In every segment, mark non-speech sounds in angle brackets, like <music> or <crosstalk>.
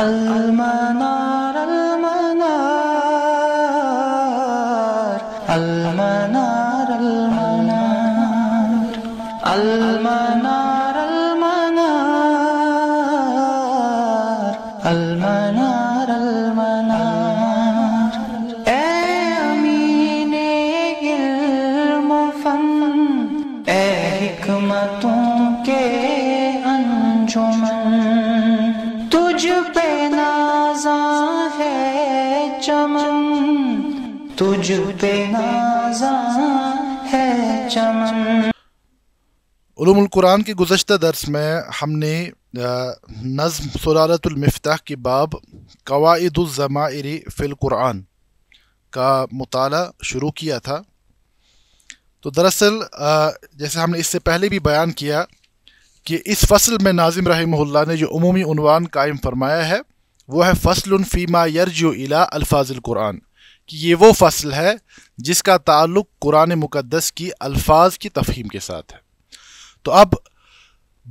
المنار कुरान के गुजशत दर्स में हमने नज़म सरारतुलमफ्ताह के बाब फिल कुरान का मताल शुरू किया था तो दरअसल जैसे हमने इससे पहले भी बयान किया कि इस फसल में नाजिम रही ने जो अमूमी उनवान कायम फरमाया है वह है फ़सल फ़ीमा यर्ज इला अल्फाजिल कुरान कि ये वो फसल है जिसका ताल्लुक़ कुरान मुक़दस की अल्फाज की तफहीम के साथ है तो अब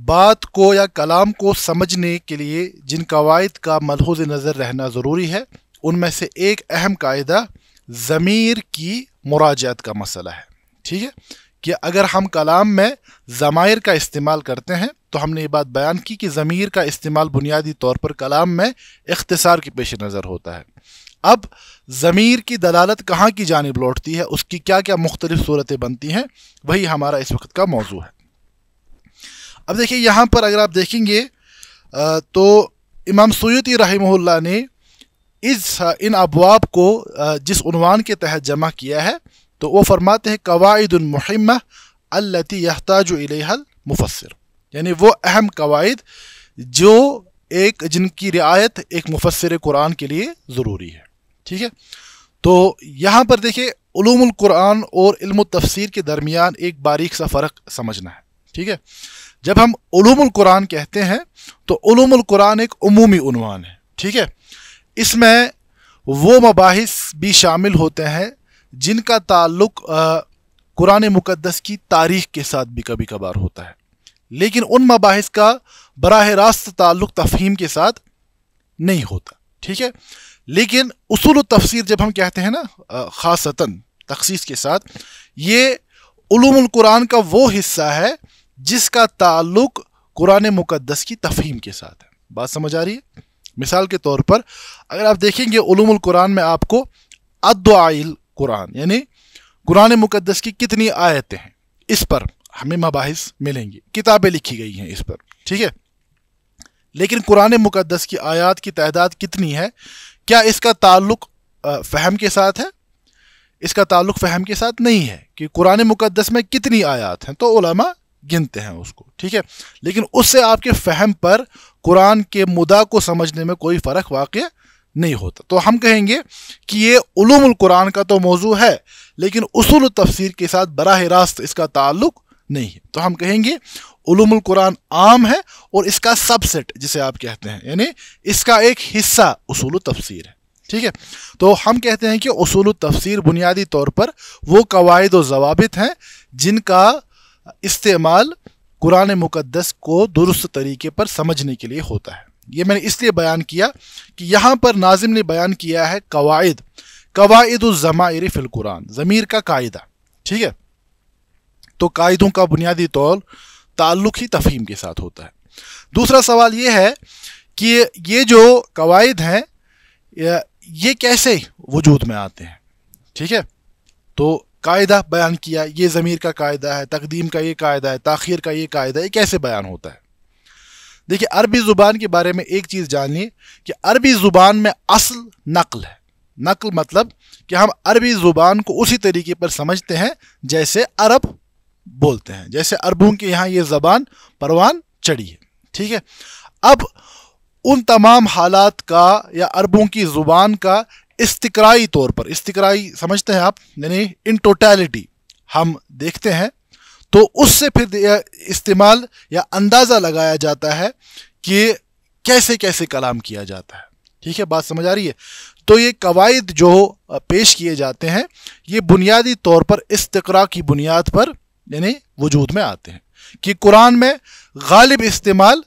बात को या कलाम को समझने के लिए जिन कवायद का मलहूज नज़र रहना ज़रूरी है उनमें से एक अहम कायदा ज़मीर की मुराजात का मसला है ठीक है कि अगर हम कलाम में ज़मायर का इस्तेमाल करते हैं तो हमने ये बात बयान की कि ज़मीर का इस्तेमाल बुनियादी तौर पर कलाम में इख्तसार के पेश नज़र होता है अब ज़मीर की दलालत कहाँ की जानब लौटती है उसकी क्या क्या मुख्तलिफ सूरतें बनती हैं वही हमारा इस वक्त का मौजू है अब देखिए यहाँ पर अगर आप देखेंगे तो इमाम सयूती रही ने इस इन अबवाब को जिस उनवान के तहत जमा किया है तो वो फरमाते हैं कवायदमहम अल्लती यहताज इलेहल मुफसर यानी वो अहम कवायद जो एक जिनकी रियायत एक मुफसर कुरान के लिए ज़रूरी है ठीक है तो यहाँ पर देखिए क़ुरान और इल्म तफसीर के दरमियान एक बारीक सा फ़र्क समझना है ठीक है जब हम उलूमुल कुरान कहते हैं तो उलूमुल कुरान एक उमूमी उनवान है ठीक है इसमें वो मबास भी शामिल होते हैं जिनका ताल्लुक कुरान मुकदस की तारीख के साथ भी कभी कभार होता है लेकिन उन मबास का बरह रास्त ताल्लुक तफहीम के साथ नहीं होता ठीक है लेकिन उसूल तफसीर जब हम कहते हैं ना ख़ासता तखसीस के साथ ये कुरान का वो हिस्सा है जिसका ताल्लुक कुरान मुकदस की तफहीम के साथ है बात समझ आ रही है मिसाल के तौर पर अगर आप देखेंगे उलूमुल कुरान में आपको अदल कुरान यानी कुरान मुक़दस की कितनी आयतें हैं इस पर हमें मबास मिलेंगी किताबें लिखी गई हैं इस पर ठीक है लेकिन कुरान मुक़दस की आयात की तादाद कितनी है क्या इसका ताल्लुक फहम के साथ है इसका ताल्लुक फहम के साथ नहीं है कि कुरान मुकदस में कितनी आयात हैं तो उलमा गिनते हैं उसको ठीक है लेकिन उससे आपके फहम पर कुरान के मुदा को समझने में कोई फ़र्क वाक़ नहीं होता तो हम कहेंगे कि ये उलूमुल कुरान का तो मौजू है लेकिन उसूल तफसीर के साथ बरह रास्त इसका ताल्लुक नहीं है तो हम कहेंगे उलूमुल कुरान आम है और इसका सबसेट जिसे आप कहते हैं यानी इसका एक हिस्सा उसूल तफसीर है ठीक है तो हम कहते हैं कि उसूल तफसीर बुनियादी तौर पर वो कवायद व जवाबित हैं जिनका इस्तेमाल कुरान मुकद्दस को दुरुस्त तरीके पर समझने के लिए होता है ये मैंने इसलिए बयान किया कि यहाँ पर नाजिम ने बयान किया है कवायद कवायदुलज़मायर फिल कुरान ज़मीर का कायदा ठीक है तो कायदों का बुनियादी तौर ताल्लुक ही तफहीम के साथ होता है दूसरा सवाल ये है कि ये जो कवायद हैं ये कैसे वजूद में आते हैं ठीक है तो कायदा बयान किया ये ज़मीर का कायदा है तकदीम का ये कायदा है ताखिर का ये कायदा ये कैसे बयान होता है देखिए अरबी ज़ुबान के बारे में एक चीज़ जानिए कि अरबी ज़ुबान में असल नकल है नकल मतलब कि हम अरबी ज़ुबान को उसी तरीके पर समझते हैं जैसे अरब बोलते हैं जैसे अरबों के यहाँ ये ज़बान परवान चढ़ी है ठीक है अब उन तमाम हालात का या अरबों की ज़ुबान का इस्तकराई तौर पर इस्तकराई समझते हैं आप यानी इन टोटैलिटी हम देखते हैं तो उससे फिर इस्तेमाल या अंदाज़ा लगाया जाता है कि कैसे कैसे कलाम किया जाता है ठीक है बात समझ आ रही है तो ये कवायद जो पेश किए जाते हैं ये बुनियादी तौर पर इस्तकरा की बुनियाद पर यानी वजूद में आते हैं कि कुरान में गालिब इस्तेमाल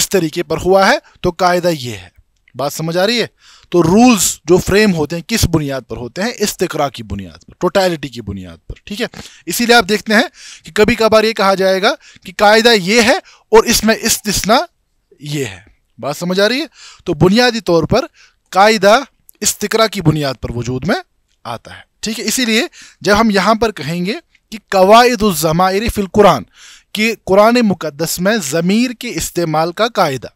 इस तरीके पर हुआ है तो कायदा ये है बात समझ आ रही है तो रूल्स जो फ्रेम होते हैं किस बुनियाद पर होते हैं इस्तकरा की बुनियाद पर टोटैलिटी की बुनियाद पर ठीक है इसीलिए आप देखते हैं कि कभी कभार ये कहा जाएगा कि कायदा ये है और इसमें इस्तना ये है बात समझ आ रही है तो बुनियादी तौर पर कायदा इस्तकरा की बुनियाद पर वजूद में आता है ठीक है इसीलिए जब हम यहाँ पर कहेंगे कि कवायदुलजमायरी फिलकुरान कि कुरान मुकदस में ज़मीर के इस्तेमाल का कायदा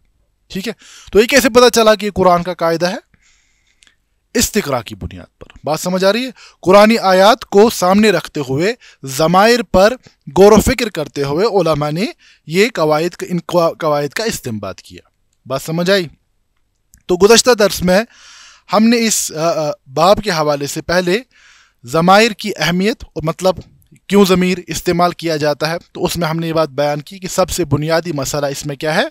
ठीक है तो ये कैसे पता चला कि कुरान का कायदा है इस्तिकरा की बुनियाद पर बात समझ आ रही है कुरानी आयात को सामने रखते हुए ज़मायर पर गौर वफ़िक्र करते हुए ओलमा ने यह कवायद इन कवायद का इस्तेमाल किया बात समझ आई तो गुजशत दर्स में हमने इस बाब के हवाले से पहले ज़मायर की अहमियत और मतलब क्यों ज़मीर इस्तेमाल किया जाता है तो उसमें हमने ये बात बयान की कि सबसे बुनियादी मसला इसमें क्या है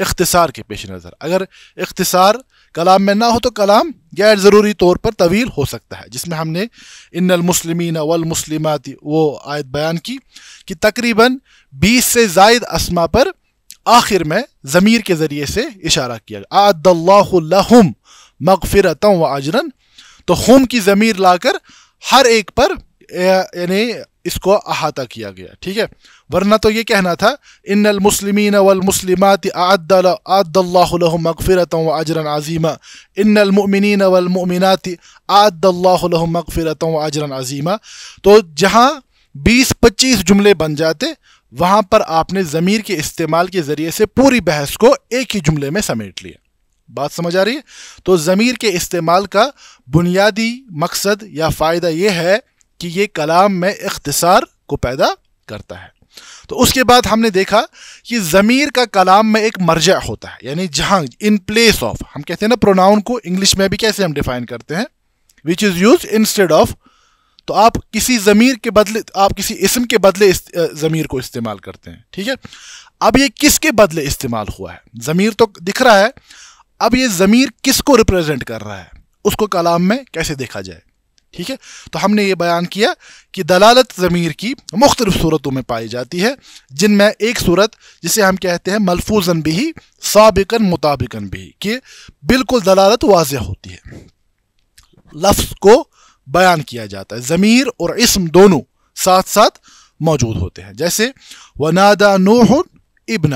इख्तसार के पेश नज़र अगर इख्तसार कलाम में ना हो तो कलाम गैर ज़रूरी तौर पर तवील हो सकता है जिसमें हमने इन मुसलमिन वो आयत बयान की कि तकरीबन 20 से जायद असमा पर आखिर में ज़मीर के ज़रिए से इशारा किया गया आदल्लाम मगफ़िरत व आजरन तो हम की ज़मीर लाकर हर एक पर यानी इसको अहाता किया गया ठीक है वरना तो ये कहना था इन अलमुसलिमिन वलमुसलिमात आदल्लाफ़िरत मगफ़िरत व अजरन अज़ीमा इन अलमिन वलमिनत आदल्लाफ़िरत मगफ़िरत व अजरन अज़ीमा तो जहाँ बीस पच्चीस जुमले बन जाते वहाँ पर आपने ज़मीर के इस्तेमाल के ज़रिए से पूरी बहस को एक ही जुमले में समेट लिया बात समझ आ रही है तो ज़मीर के इस्तेमाल का बुनियादी मकसद या फ़ायदा ये है कि ये कलाम में इख्तसार को पैदा करता है तो उसके बाद हमने देखा कि ज़मीर का कलाम में एक मर्जा होता है यानी जहाँ इन प्लेस ऑफ हम कहते हैं ना प्रोनाउन को इंग्लिश में भी कैसे हम डिफाइन करते हैं which is use instead of तो आप किसी ज़मीर के बदले आप किसी इसम के बदले ज़मीर को इस्तेमाल करते हैं ठीक है अब ये किसके बदले इस्तेमाल हुआ है ज़मीर तो दिख रहा है अब ये ज़मीर किसको रिप्रेजेंट कर रहा है उसको कलाम में कैसे देखा जाए ठीक है तो हमने ये बयान किया कि दलालत ज़मीर की मुख्तलिफ सूरतों में पाई जाती है जिनमें एक सूरत जिसे हम कहते हैं मलफूजन भी सबकन मुताबिकन भी कि बिल्कुल दलालत वाज होती है लफ्ज़ को बयान किया जाता है ज़मीर और इसम दोनों साथ साथ मौजूद होते हैं जैसे वनादा नूह इबन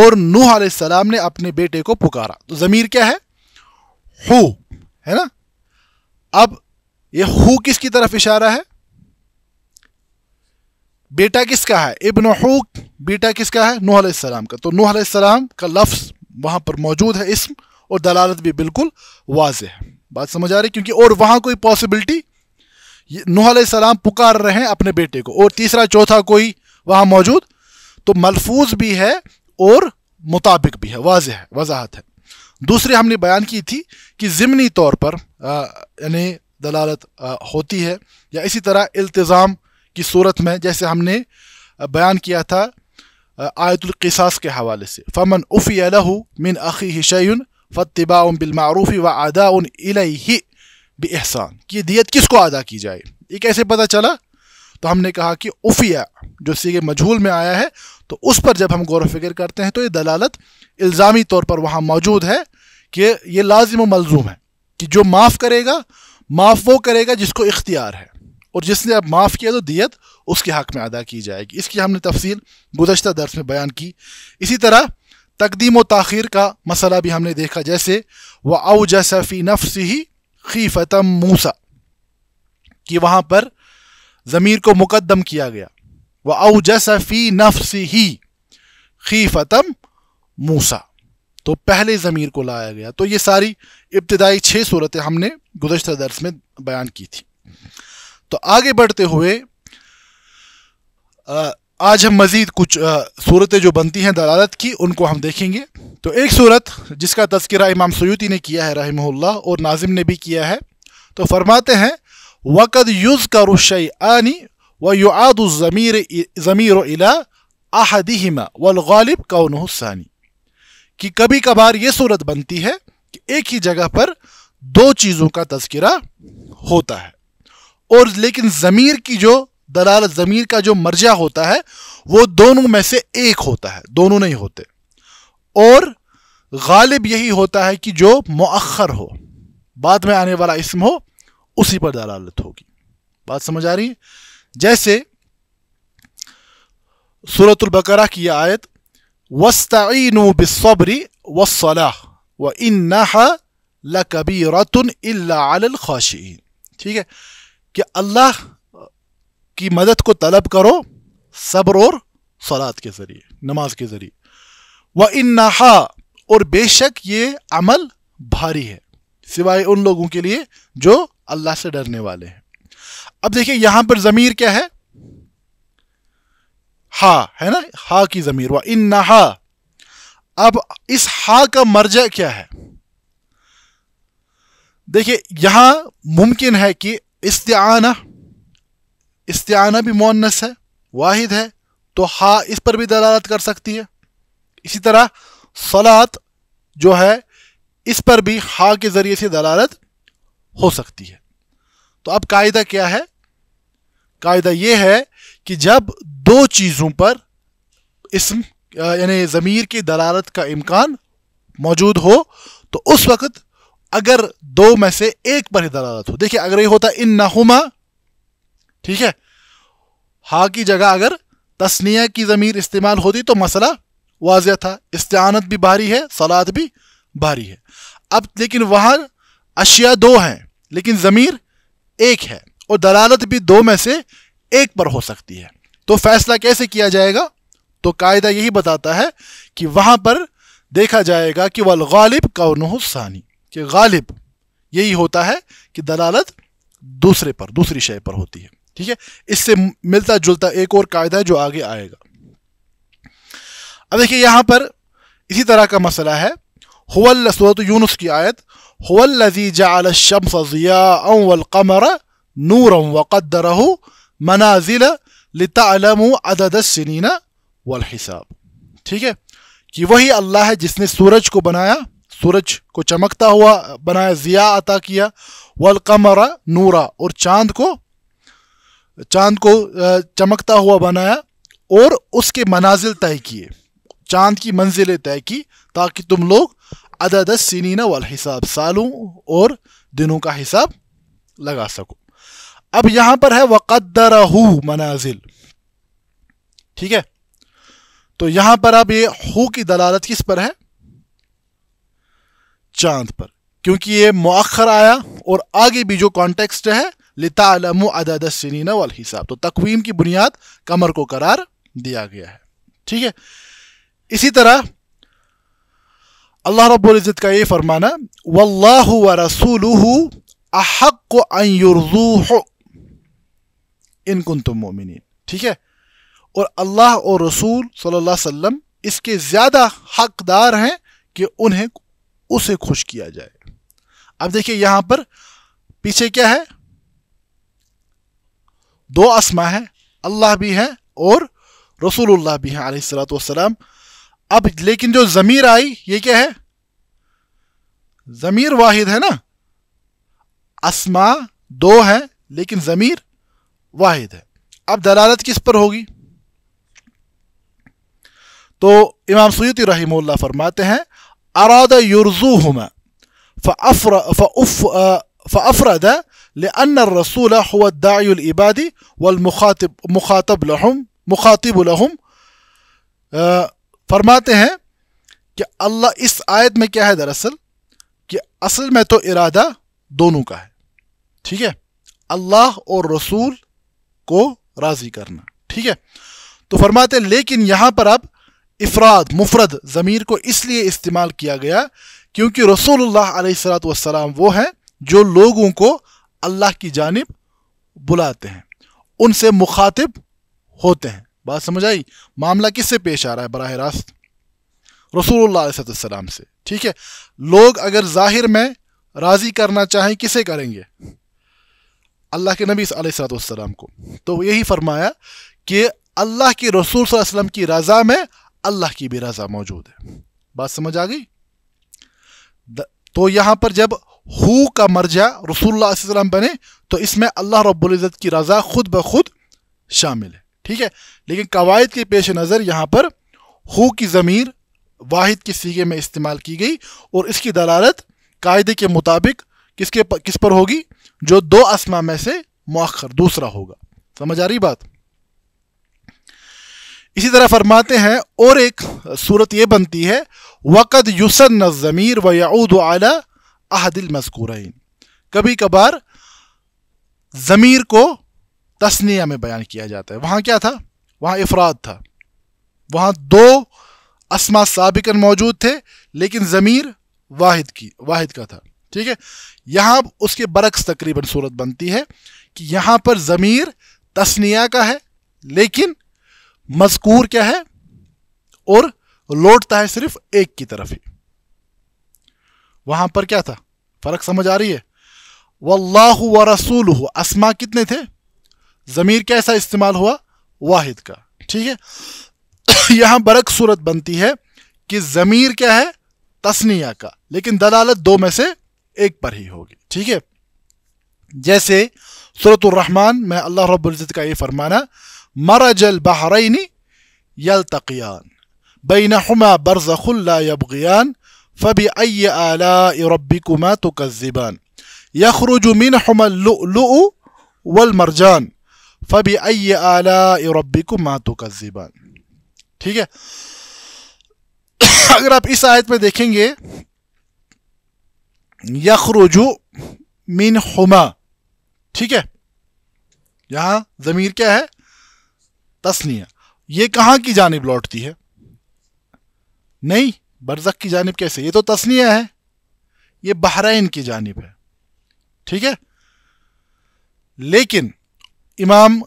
और नूह सलाम ने अपने बेटे को पुकारा तो ज़मीर क्या है हु है ना अब ये हु किसकी तरफ इशारा है बेटा किसका है इब्न हुक बेटा किसका है नूह सलाम का तो नूह सलाम का लफ्ज़ वहां पर मौजूद है इसम और दलालत भी बिल्कुल वाज है बात समझ आ रही क्योंकि और वहां कोई पॉसिबिलिटी नूह सलाम पुकार रहे हैं अपने बेटे को और तीसरा चौथा कोई वहां मौजूद तो मलफूज भी है और मुताबिक भी है वाज है वजाहत है दूसरी हमने बयान की थी कि ज़मनी तौर पर यानी दलालत आ, होती है या इसी तरह इल्तज़ाम की सूरत में जैसे हमने बयान किया था किसास के हवाले से फ़मन उफ़ी लहू मिन अखी हिशन फ़तबा बिलमारूफ़ी व अदा उन ही एहसान कि दियत किसको अदा की जाए ये कैसे पता चला तो हमने कहा कि उफ़िया जो सीगे मजहूल में आया है तो उस पर जब हम गौर फिक्र करते हैं तो ये दलालत इल्ज़ामी तौर पर वहाँ मौजूद है कि ये लाजिम मलजूम है कि जो माफ़ करेगा माफ़ वो करेगा जिसको इख्तियार है और जिसने अब माफ़ किया तो दियत उसके हक़ में अदा की जाएगी इसकी हमने तफसील गुजशत दर्स में बयान की इसी तरह तकदीम व तखिर का मसला भी हमने देखा जैसे व अवजसफ़ी नफ्स ही खी फ़तम मूसा कि वहाँ पर ज़मीर को मुकदम किया गया व अवजसफ़ी नफ्स ही खी फ़तम मूसा तो पहले ज़मीर को लाया गया तो ये सारी इब्तदाई छः सूरतें हमने गुजशत दर्स में बयान की थी तो आगे बढ़ते हुए आज हम मज़ीद कुछ सूरतें जो बनती हैं दलालत की उनको हम देखेंगे तो एक सूरत जिसका तस्करा इमाम सयूती ने किया है रही और नाजिम ने भी किया है तो फरमाते हैं वक़द युज़ का रुशई आनी व युआद ज़मीर ज़मीर अला आहदिमा वालिब कौन हुसानी कि कभी कभार ये सूरत बनती है कि एक ही जगह पर दो चीज़ों का तस्करा होता है और लेकिन ज़मीर की जो दलाल ज़मीर का जो मर्जा होता है वो दोनों में से एक होता है दोनों नहीं होते और गालिब यही होता है कि जो मौखर हो बाद में आने वाला इसम हो उसी पर दलालत होगी बात समझ आ रही जैसे सूरतुल बकरा की यह आयत وَاسْتَعِينُوا بِالصَّبْرِ وَالصَّلَاةِ وَإِنَّهَا لَكَبِيرَةٌ إِلَّا عَلَى الْخَاشِئِينَ ठीक है कि अल्लाह की मदद को तलब करो सब्र और सलात के ज़रिए नमाज के ज़रिए व इन्हा और बेशक ये अमल भारी है सिवाय उन लोगों के लिए जो अल्लाह से डरने वाले हैं अब देखिए यहाँ पर ज़मीर क्या है हा है ना हा की ज़मीर व इन हा अब इस हा का मर्जा क्या है देखिए यहां मुमकिन है कि इस्ताना इस्ताना भी मोनस है वाहिद है तो हा इस पर भी दलालत कर सकती है इसी तरह सलात जो है इस पर भी हा के ज़रिए से दलालत हो सकती है तो अब कायदा क्या है कायदा यह है कि जब दो चीज़ों पर इसम यानी ज़मीर की दलालत का इम्कान मौजूद हो तो उस वक़्त अगर दो में से एक पर ही दलालत हो देखिए अगर ये होता इन नहुमा ठीक है हा की जगह अगर तस्निया की ज़मीर इस्तेमाल होती तो मसला वाजह था इस्तानत भी भारी है सलाद भी भारी है अब लेकिन वहाँ अशिया दो हैं लेकिन ज़मीर एक है और दलालत भी दो में से एक पर हो सकती है तो फैसला कैसे किया जाएगा तो कायदा यही बताता है कि वहां पर देखा जाएगा कि वल गालिब कौनसानी कि गालिब यही होता है कि दलालत दूसरे पर दूसरी शय पर होती है ठीक है इससे मिलता जुलता एक और कायदा है जो आगे आएगा अब देखिए यहां पर इसी तरह का मसला है हुवल सूरत यूनुस की आयत हवल्लजी जाल शम्स ज़िया वल कमर नूर वक़दरहू मनाजिल लितालमु अदद सनीना वल हिसाब ठीक है कि वही अल्लाह है जिसने सूरज को बनाया सूरज को चमकता हुआ बनाया ज़िया अता किया वल नूरा और चांद को चांद को चमकता हुआ बनाया और उसके मनाजिल तय किए चांद की मंजिलें तय की ताकि तुम लोग अदद सनीना वाल हिसाब सालों और दिनों का हिसाब लगा सको अब यहां पर है वक़दरहू मनाजिल ठीक है तो यहां पर अब ये हू की दलालत किस पर है चांद पर क्योंकि ये मौखर आया और आगे भी जो कॉन्टेक्स्ट है लितालम अदद वाल हिसाब तो तकवीम की बुनियाद कमर को करार दिया गया है ठीक है इसी तरह अल्लाह रब्ज़त का ये फरमाना वल्लाह व रसूल अहक को इनकुन तुम मोमिन ठीक है और अल्लाह और रसूल सल्लल्लाहु अलैहि वसल्लम इसके ज़्यादा हकदार हैं कि उन्हें उसे खुश किया जाए अब देखिए यहां पर पीछे क्या है दो आसमा है अल्लाह भी है और रसूलुल्लाह भी हैं सलाम अब लेकिन जो ज़मीर आई ये क्या है ज़मीर वाहिद है ना आसमा दो है लेकिन ज़मीर वाहिद है अब दलालत किस पर होगी तो इमाम सयूती रही फरमाते हैं अराद युरजू हमा फ़रद रसूल हुदाबादी वलमुखातब मुखातब लहम मुखातिब लहम फरमाते हैं कि अल्लाह इस आयत में क्या है दरअसल कि असल में तो इरादा दोनों का है ठीक है अल्लाह और रसूल को राजी करना ठीक है तो फरमाते लेकिन यहाँ पर अब इफराद मुफरद ज़मीर को इसलिए इस्तेमाल किया गया क्योंकि रसोल्ला वसलाम वो हैं जो लोगों को अल्लाह की जानब बुलाते हैं उनसे मुखातिब होते हैं बात समझ आई मामला किससे पेश आ रहा है बरह रास्त रसूलुल्लाह से ठीक है लोग अगर जाहिर में राज़ी करना चाहें किसे करेंगे अल्लाह के नबी सलाम को तो यही फरमाया कि अल्लाह के रसूल वसलम की रज़ा में अल्लाह की भी रज़ा मौजूद है बात समझ आ गई तो यहाँ पर जब हु का मर्जा रसूलुल्लाह बने तो इसमें अल्लाह रबुल्ज़त की रज़ा खुद ब खुद शामिल है ठीक है लेकिन कवायद के पेश नज़र यहाँ पर हु की ज़मीर वाहिद के सीगे में इस्तेमाल की गई और इसकी दलालत कायदे के मुताबिक किसके किस पर होगी जो दो असमा में से मौखर दूसरा होगा समझ आ रही बात इसी तरह फरमाते हैं और एक सूरत यह बनती है वक़द युसन ज़मीर व याऊद आला अहदिल मस्कूरन कभी कभार ज़मीर को तस्निया में बयान किया जाता है वहाँ क्या था वहां इफराद था वहाँ दो असमा सबिकन मौजूद थे लेकिन ज़मीर वाहिद की वाहिद का था ठीक है यहां उसके बरक्स तकरीबन सूरत बनती है कि यहां पर ज़मीर तस्निया का है लेकिन मजकूर क्या है और लौटता है सिर्फ एक की तरफ ही वहां पर क्या था फर्क समझ आ रही है वल्लाह व रसूल असमा कितने थे ज़मीर कैसा इस्तेमाल हुआ वाहिद का ठीक है <coughs> यहां बरक सूरत बनती है कि ज़मीर क्या है तस्निया का लेकिन दलालत दो में से एक पर ही होगी ठीक है जैसे सूरतरहमान में अल्लाह रब्ज़त का ये फरमाना मरजल बहरैनी यलतकियान बैनहुमा बरज़खुल्ला यबगियान फ़बी अय आला रब्बिकुमा तुकज़िबान यखरुज मिनहुमल्लुअलु वलमरजान फ़बी अय आला रब्बिकुमा तुकज़िबान ठीक है <coughs> अगर आप इस आयत में देखेंगे यखरुजु मिन हुमा ठीक है यहां जमीर क्या है तस्निया ये कहाँ की जानब लौटती है नहीं बरजक की जानब कैसे ये तो तस्निया है ये बहराइन की जानब है ठीक है लेकिन इमाम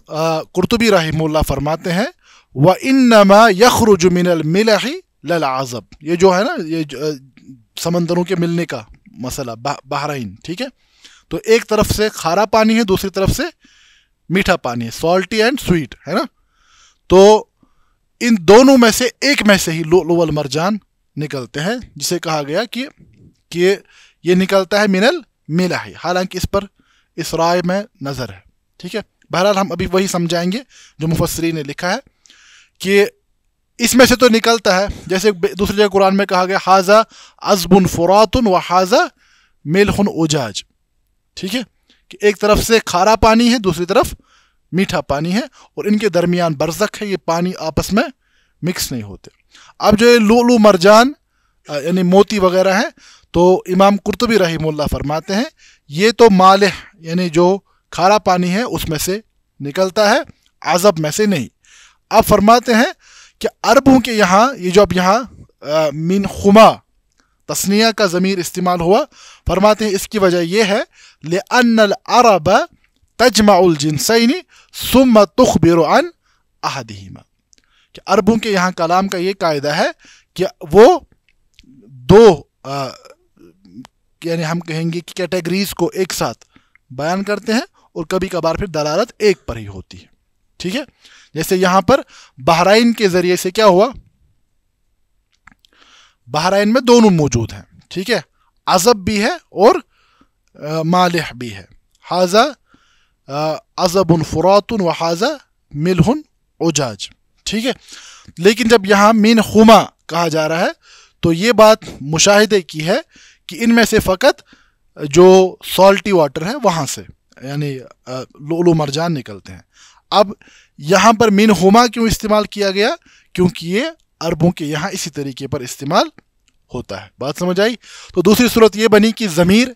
कुर्तुबी रहमल्ला फरमाते हैं व इन नमा यखरुज मिनल मिल ही लल आज़ब ये जो है ना ये समंदरों के मिलने का मसला बहराइन ठीक है तो एक तरफ से खारा पानी है दूसरी तरफ से मीठा पानी है सॉल्टी एंड स्वीट है ना तो इन दोनों में से एक में से ही लोअल मरजान निकलते हैं जिसे कहा गया कि, कि ये निकलता है मिनल मेला है हालांकि इस पर इस राय में नज़र है ठीक है बहरहाल हम अभी वही समझाएंगे जो मुफसरी ने लिखा है कि इसमें से तो निकलता है जैसे दूसरी जगह कुरान में कहा गया हाजा अजबुन फुरातुन व हाजा मेलखुन उजाज ठीक है कि एक तरफ से खारा पानी है दूसरी तरफ मीठा पानी है और इनके दरमियान बरसक है ये पानी आपस में मिक्स नहीं होते अब जो ये लूलू मरजान यानी मोती वगैरह है तो इमाम कुरतबी रही फरमाते हैं ये तो मालह यानी जो खारा पानी है उसमें से निकलता है आज़ब में से नहीं अब फरमाते हैं कि अरबों के यहाँ ये जो अब यहाँ मिन खुमा तस्निया का ज़मीर इस्तेमाल हुआ फरमाते हैं इसकी वजह यह है ले अनल अरब तजमाउल जिनसैनी सुम तुख अन कि अरबों के यहाँ कलाम का ये कायदा है कि वो दो यानी हम कहेंगे कि कैटेगरीज को एक साथ बयान करते हैं और कभी कभार फिर दलालत एक पर ही होती है ठीक है जैसे यहां पर बहराइन के जरिए से क्या हुआ बहराइन में दोनों मौजूद हैं ठीक है अजब भी है और आ, मालिह भी है हाजा अजब फ़ुरातन व हाजा मिलहन उजाज ठीक है लेकिन जब यहां मीन हुमा कहा जा रहा है तो ये बात मुशाहिदे की है कि इनमें से फ़कत जो सॉल्टी वाटर है वहां से यानी लोलो मरजान निकलते हैं अब यहां पर मिन होमा क्यों इस्तेमाल किया गया क्योंकि ये अरबों के यहां इसी तरीके पर इस्तेमाल होता है बात समझ आई तो दूसरी सूरत ये बनी कि ज़मीर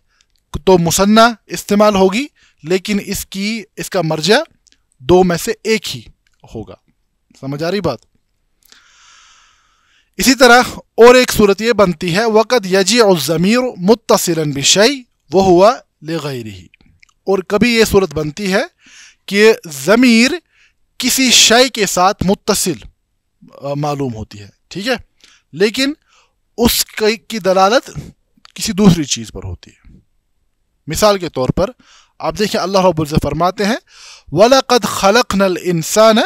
तो मुसन्ना इस्तेमाल होगी लेकिन इसकी इसका मर्जा दो में से एक ही होगा समझ आ रही बात इसी तरह और एक सूरत यह बनती है वक़द यजी और ज़मीर मुतसरन बिशई वो हुआ ले गई रही और कभी यह सूरत बनती है कि ज़मीर किसी शय के साथ मुतसिल मालूम होती है ठीक है लेकिन उस की दलालत किसी दूसरी चीज़ पर होती है मिसाल के तौर पर आप देखिए अल्लाह रबुल्ज़ फरमाते हैं वलक़द खलक नल इंसान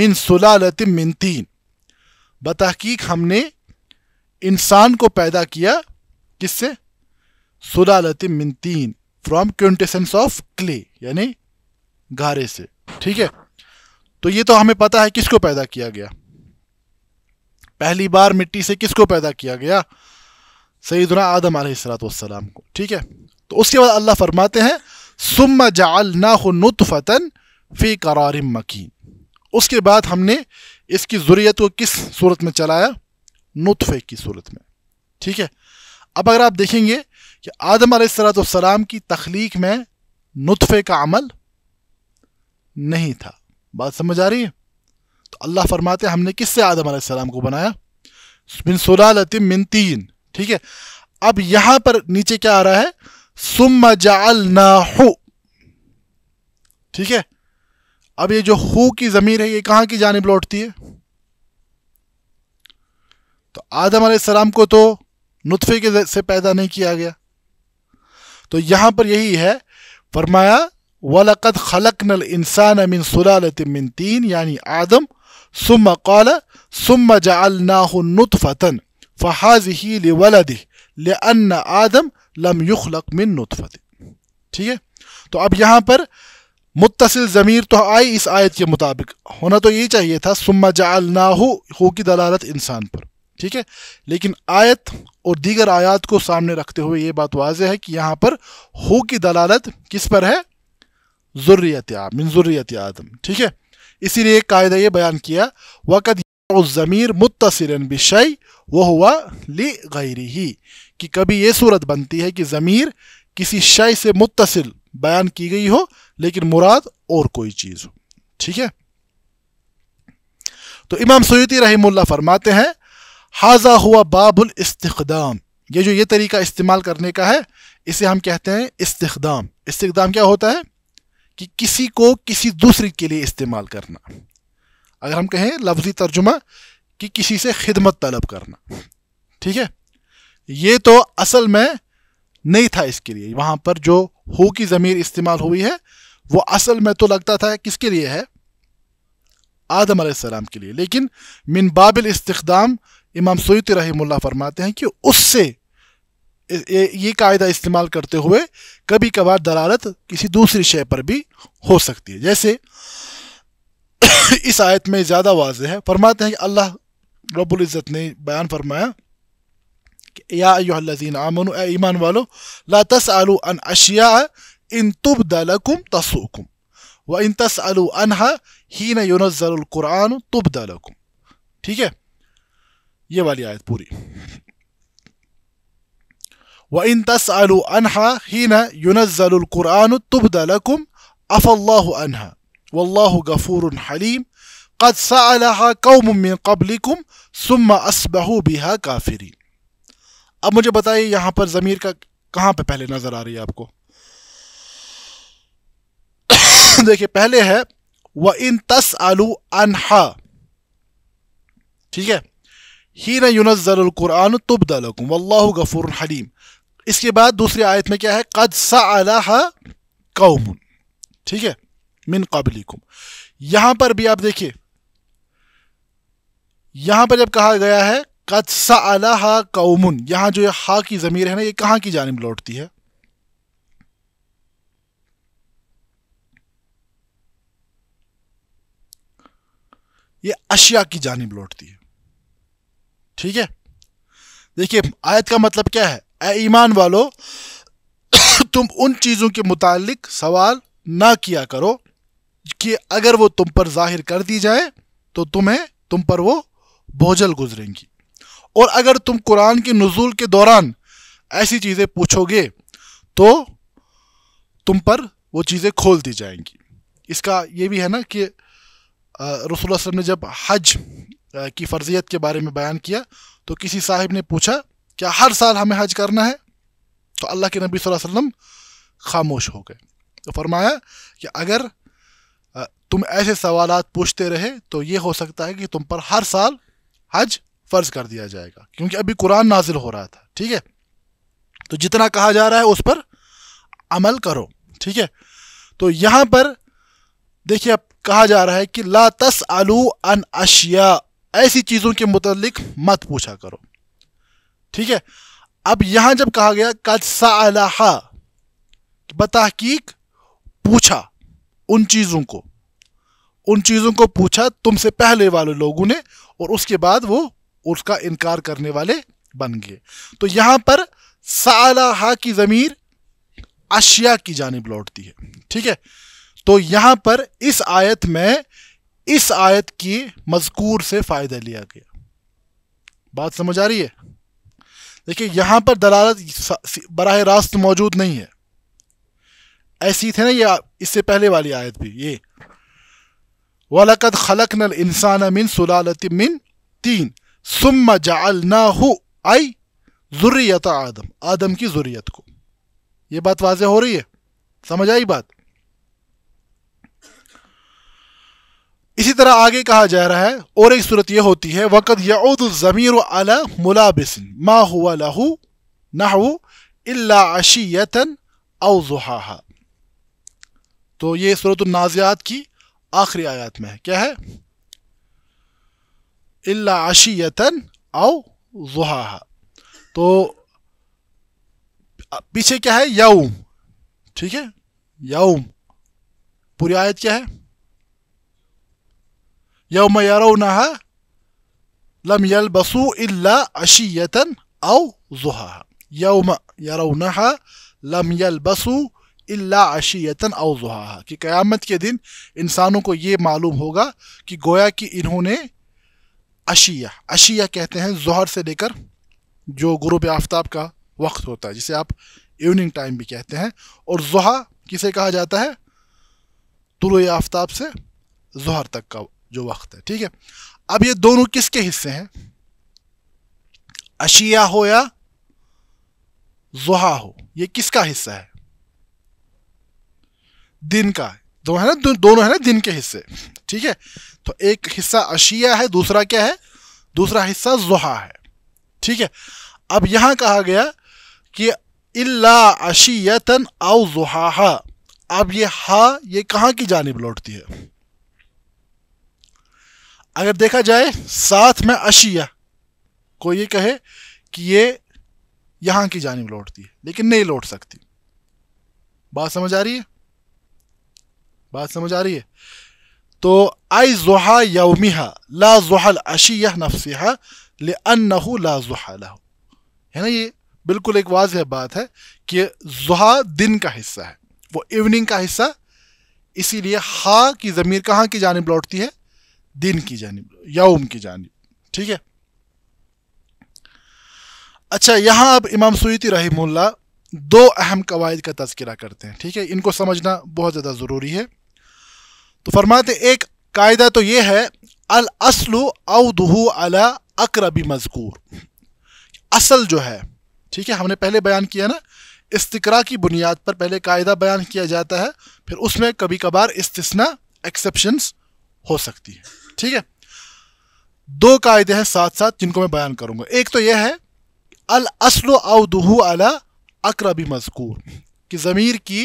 मिन सुलालत मिन तीन बतहकीक हमने इंसान को पैदा किया किससे सुलालत मिन तीन फ्रॉम क्विंटेसेंस ऑफ क्ले यानी गारे से ठीक है तो ये तो हमें पता है किसको पैदा किया गया पहली बार मिट्टी से किसको पैदा किया गया सही दुरा आदम आसलाम को ठीक है तो उसके बाद अल्लाह फरमाते हैं सुम जाल ना नुतफ़तन फ़ी करार मकीन उसके बाद हमने इसकी ज़रूरत को किस सूरत में चलाया नुतफ़े की सूरत में ठीक है अब अगर आप देखेंगे कि आदम सलाम की तख्लीक में नुतफ़े का अमल नहीं था बात समझ आ रही है तो अल्लाह फरमाते हमने किससे आदम आसमाम को बनाया मिन सुलालतिम मिन तीन ठीक है अब यहां पर नीचे क्या आ रहा है सुम जाल ठीक है अब ये जो हु की ज़मीर है ये कहां की जानब लौटती है तो आदम सलाम को तो नुतफ़े के से पैदा नहीं किया गया तो यहां पर यही है फरमाया वलक़द खलकनल इंसान मिन सुलतमिन तीन यानी आदम सुम कौल सुम जालनाफ़तन फ़हाज ही लवलद लन्न आदम लम युखलक मिन नतफ़त ठीक है तो अब यहाँ पर मुतसिल ज़मीर तो आई इस आयत के मुताबिक होना तो यही चाहिए था सुम जालना की दलालत इंसान पर ठीक है लेकिन आयत और दीगर आयात को सामने रखते हुए ये बात वाज है कि यहाँ पर हो की दलालत किस पर है जरूरियत मिन जरूरियत आदम ठीक है इसीलिए एक कायदा ये बयान किया वक़द ज़मीर मुतसर बिशई वह हुआ ली गैरी ही कि कभी ये सूरत बनती है कि ज़मीर किसी शय से मुतसिल बयान की गई हो लेकिन मुराद और कोई चीज़ हो ठीक है तो इमाम सयूती रहीमुल्ला फरमाते हैं हाजा हुआ बाबुल इस्तेखदाम ये जो ये तरीका इस्तेमाल करने का है इसे हम कहते हैं इस्तेखदाम इस्तेखदाम क्या होता है कि किसी को किसी दूसरे के लिए इस्तेमाल करना अगर हम कहें लफ्जी तर्जुमा कि किसी से खिदमत तलब करना ठीक है ये तो असल में नहीं था इसके लिए वहाँ पर जो हो की ज़मीर इस्तेमाल हुई है वो असल में तो लगता था किसके लिए है आदम सलाम के लिए लेकिन मिन बाबिल इस्तेदाम इमाम सयूत रही फरमाते हैं कि उससे ये कायदा इस्तेमाल करते हुए कभी कभार दरारत किसी दूसरी शय पर भी हो सकती है जैसे <coughs> इस आयत में ज़्यादा वाज है फरमाते हैं कि अल्लाह रबुल्ज़त ने बयान फरमाया या याजीन आमन ईमान वालो ला तस आलू अन अशिया इन तुब दलकुम तसुकुम व इन तस आलू अनहा ही नज़लकुरान तुब दलकुम ठीक है ये वाली आयत पूरी وإن تسألوا عنها حين ينزل القرآن تبدى لكم عفى الله عنها والله غفور حليم قد سألها قوم من قبلكم ثم أصبحوا بها كافرين اب مجھے बताइए یہاں پر ضمیر کا کہاں پہ پہلے نظر آ رہی ہے آپ کو <coughs> دیکھیں پہلے ہے وَإِن तस आलू ٹھیک ہے है يُنَزَّلُ الْقُرْآنُ تُبْدَ لَكُمْ وَاللَّهُ غَفُورٌ حَلِيمٌ इसके बाद दूसरी आयत में क्या है कद सा कौम ठीक है मिन कुम यहां पर भी आप देखिए यहां पर जब कहा गया है कद सा कौमुन यहां जो ये हा की जमीर है ना ये कहां की जानब लौटती है ये अशिया की जानब लौटती है ठीक है देखिए आयत का मतलब क्या है ईमान वालो <coughs> तुम उन चीज़ों के मुतालिक सवाल ना किया करो कि अगर वो तुम पर जाहिर कर दी जाए तो तुम्हें तुम पर वो बोझल गुजरेंगी और अगर तुम कुरान के नज़ुल के दौरान ऐसी चीज़ें पूछोगे तो तुम पर वो चीज़ें खोल दी जाएंगी इसका ये भी है ना कि रसोल्ला ने जब हज की फ़र्जियत के बारे में बयान किया तो किसी साहिब ने पूछा क्या हर साल हमें हज करना है तो अल्लाह के नबी सल्लल्लाहु अलैहि वसल्लम खामोश हो गए तो फरमाया कि अगर तुम ऐसे सवाल पूछते रहे तो ये हो सकता है कि तुम पर हर साल हज फ़र्ज कर दिया जाएगा क्योंकि अभी कुरान नाजिल हो रहा था ठीक है तो जितना कहा जा रहा है उस पर अमल करो ठीक है तो यहाँ पर देखिए अब कहा जा रहा है कि ला तस आलू अन अशिया ऐसी चीज़ों के मतलब मत पूछा करो ठीक है अब यहां जब कहा गया कद सा बताहकीक पूछा उन चीज़ों को उन चीज़ों को पूछा तुमसे पहले वाले लोगों ने और उसके बाद वो उसका इनकार करने वाले बन गए तो यहां पर सा की ज़मीर अशिया की जानब लौटती है ठीक है तो यहां पर इस आयत में इस आयत की मजकूर से फ़ायदा लिया गया बात समझ आ रही है देखिए यहाँ पर दलालत बरह रास्त मौजूद नहीं है ऐसी थे ना ये इससे पहले वाली आयत भी ये वलकद खलक नल इंसान मिन सुलालत मिन तीन सुम जाल ना हो आई ज़ुर्रियत आदम आदम की ज़ुर्रियत को ये बात वाजह हो रही है समझ आई बात इसी तरह आगे कहा जा रहा है और एक सूरत यह होती है वक़द यद ज़मीर अला मुलाबिसन मा हुआ लहू नाहू इल्ला अशीयतन अवजुहा तो ये सूरत नाजियात की आखिरी आयत में है क्या है इल्ला अशीयतन अवजुहा तो पीछे क्या है यऊम ठीक है यऊम पूरी आयत क्या है يوم يرونها لم يلبثوا إلا عشية أو ضحاها يوم يرونها لم يلبثوا इल्ला आशियतन अवजुहा कि क़यामत के दिन इंसानों को ये मालूम होगा कि गोया कि इन्होंने अशिया अशिया कहते हैं जहर से लेकर जो गुरूब आफ्ताब का वक्त होता है जिसे आप इवनिंग टाइम भी कहते हैं और जहा किसे कहा जाता है तुल आफ्ताब से जहर तक का जो वक्त है ठीक है अब ये दोनों किसके हिस्से हैं अशिया हो या जुहा हो ये किसका हिस्सा है दिन का दो है ना दो, दोनों है ना दिन के हिस्से ठीक है तो एक हिस्सा अशिया है दूसरा क्या है दूसरा हिस्सा जुहा है ठीक है अब यहां कहा गया कि इल्ला अशियतन आउ जुहा अब ये हा ये कहां की जानब लौटती है अगर देखा जाए साथ में अशिया को ये कहे कि ये यहां की जानब लौटती है लेकिन नहीं लौट सकती बात समझ आ रही है बात समझ आ रही है तो आई जोहा यौमिहा ला जोहल अशिया नफसिहा ले अनहू ला जोहा है ना ये बिल्कुल एक वाज बात है कि जुहा दिन का हिस्सा है वो इवनिंग का हिस्सा इसीलिए हा की ज़मीर कहाँ की जानब लौटती है दिन की जानब यौम की जानब ठीक है अच्छा यहाँ अब इमाम सूती रही दो अहम कवायद का तस्करा करते हैं ठीक है इनको समझना बहुत ज़्यादा ज़रूरी है तो फरमाते एक कायदा तो ये है अल असलु अवदहू अला अकरबी मजकूर असल जो है ठीक है हमने पहले बयान किया ना इसतरा की बुनियाद पर पहले कायदा बयान किया जाता है फिर उसमें कभी कभार इस्तना एक्सेप्शन हो सकती है ठीक है दो कायदे हैं साथ साथ जिनको मैं बयान करूंगा एक तो यह है अल असल अवदहू अला अकरबी मजकूर कि ज़मीर की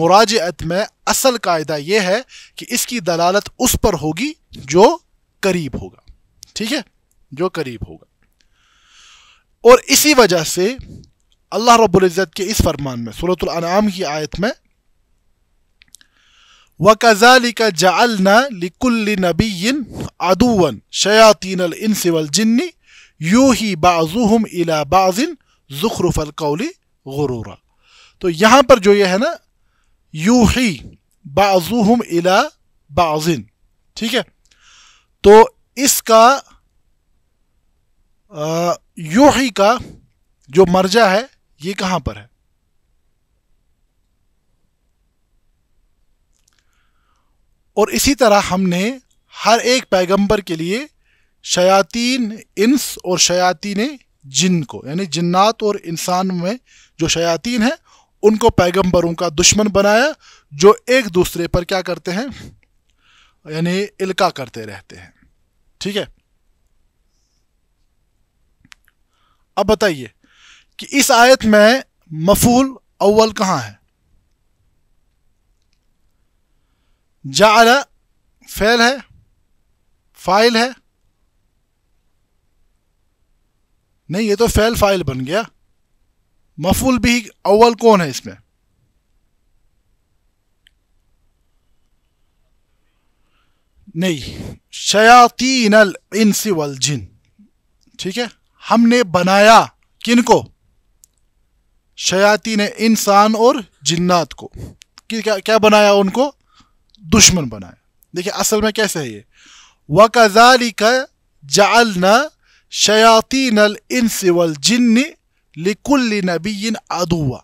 मुराजत में असल कायदा यह है कि इसकी दलालत उस पर होगी जो करीब होगा ठीक है जो करीब होगा और इसी वजह से अल्लाह रब्ज़त के इस फरमान में सूरतुल अनाम की आयत में वकजाली का जालना लिकुल्ल नबीन अदुवन शयातीन इनसिवल जिन्नी यू ही बाजुहम इला बाजिन ज़ुखरुफल कौली गुरूरा तो यहाँ पर जो ये है ना यू ही बाजुहम इला बाजिन ठीक है तो इसका यू ही का जो मर्जा है ये कहाँ पर है और इसी तरह हमने हर एक पैगंबर के लिए शयातीन इंस और शयातीन जिन को यानी जिन्नात और इंसान में जो शयातीन है उनको पैगंबरों का दुश्मन बनाया जो एक दूसरे पर क्या करते हैं यानी इल्का करते रहते हैं ठीक है अब बताइए कि इस आयत में मफूल अव्वल कहाँ है जाल फेल है फाइल है नहीं ये तो फैल फाइल बन गया मफूल भी अव्वल कौन है इसमें नहीं शयातीन अल इंस वल जिन ठीक है हमने बनाया किनको शयातीन इंसान और जिन्नात को क्या क्या बनाया उनको दुश्मन बनाए देखिए असल में कैसे है ये वकाजाली का जाल न शयाती नल इंसवल जिन लिकुल्ल नबीन अदुआ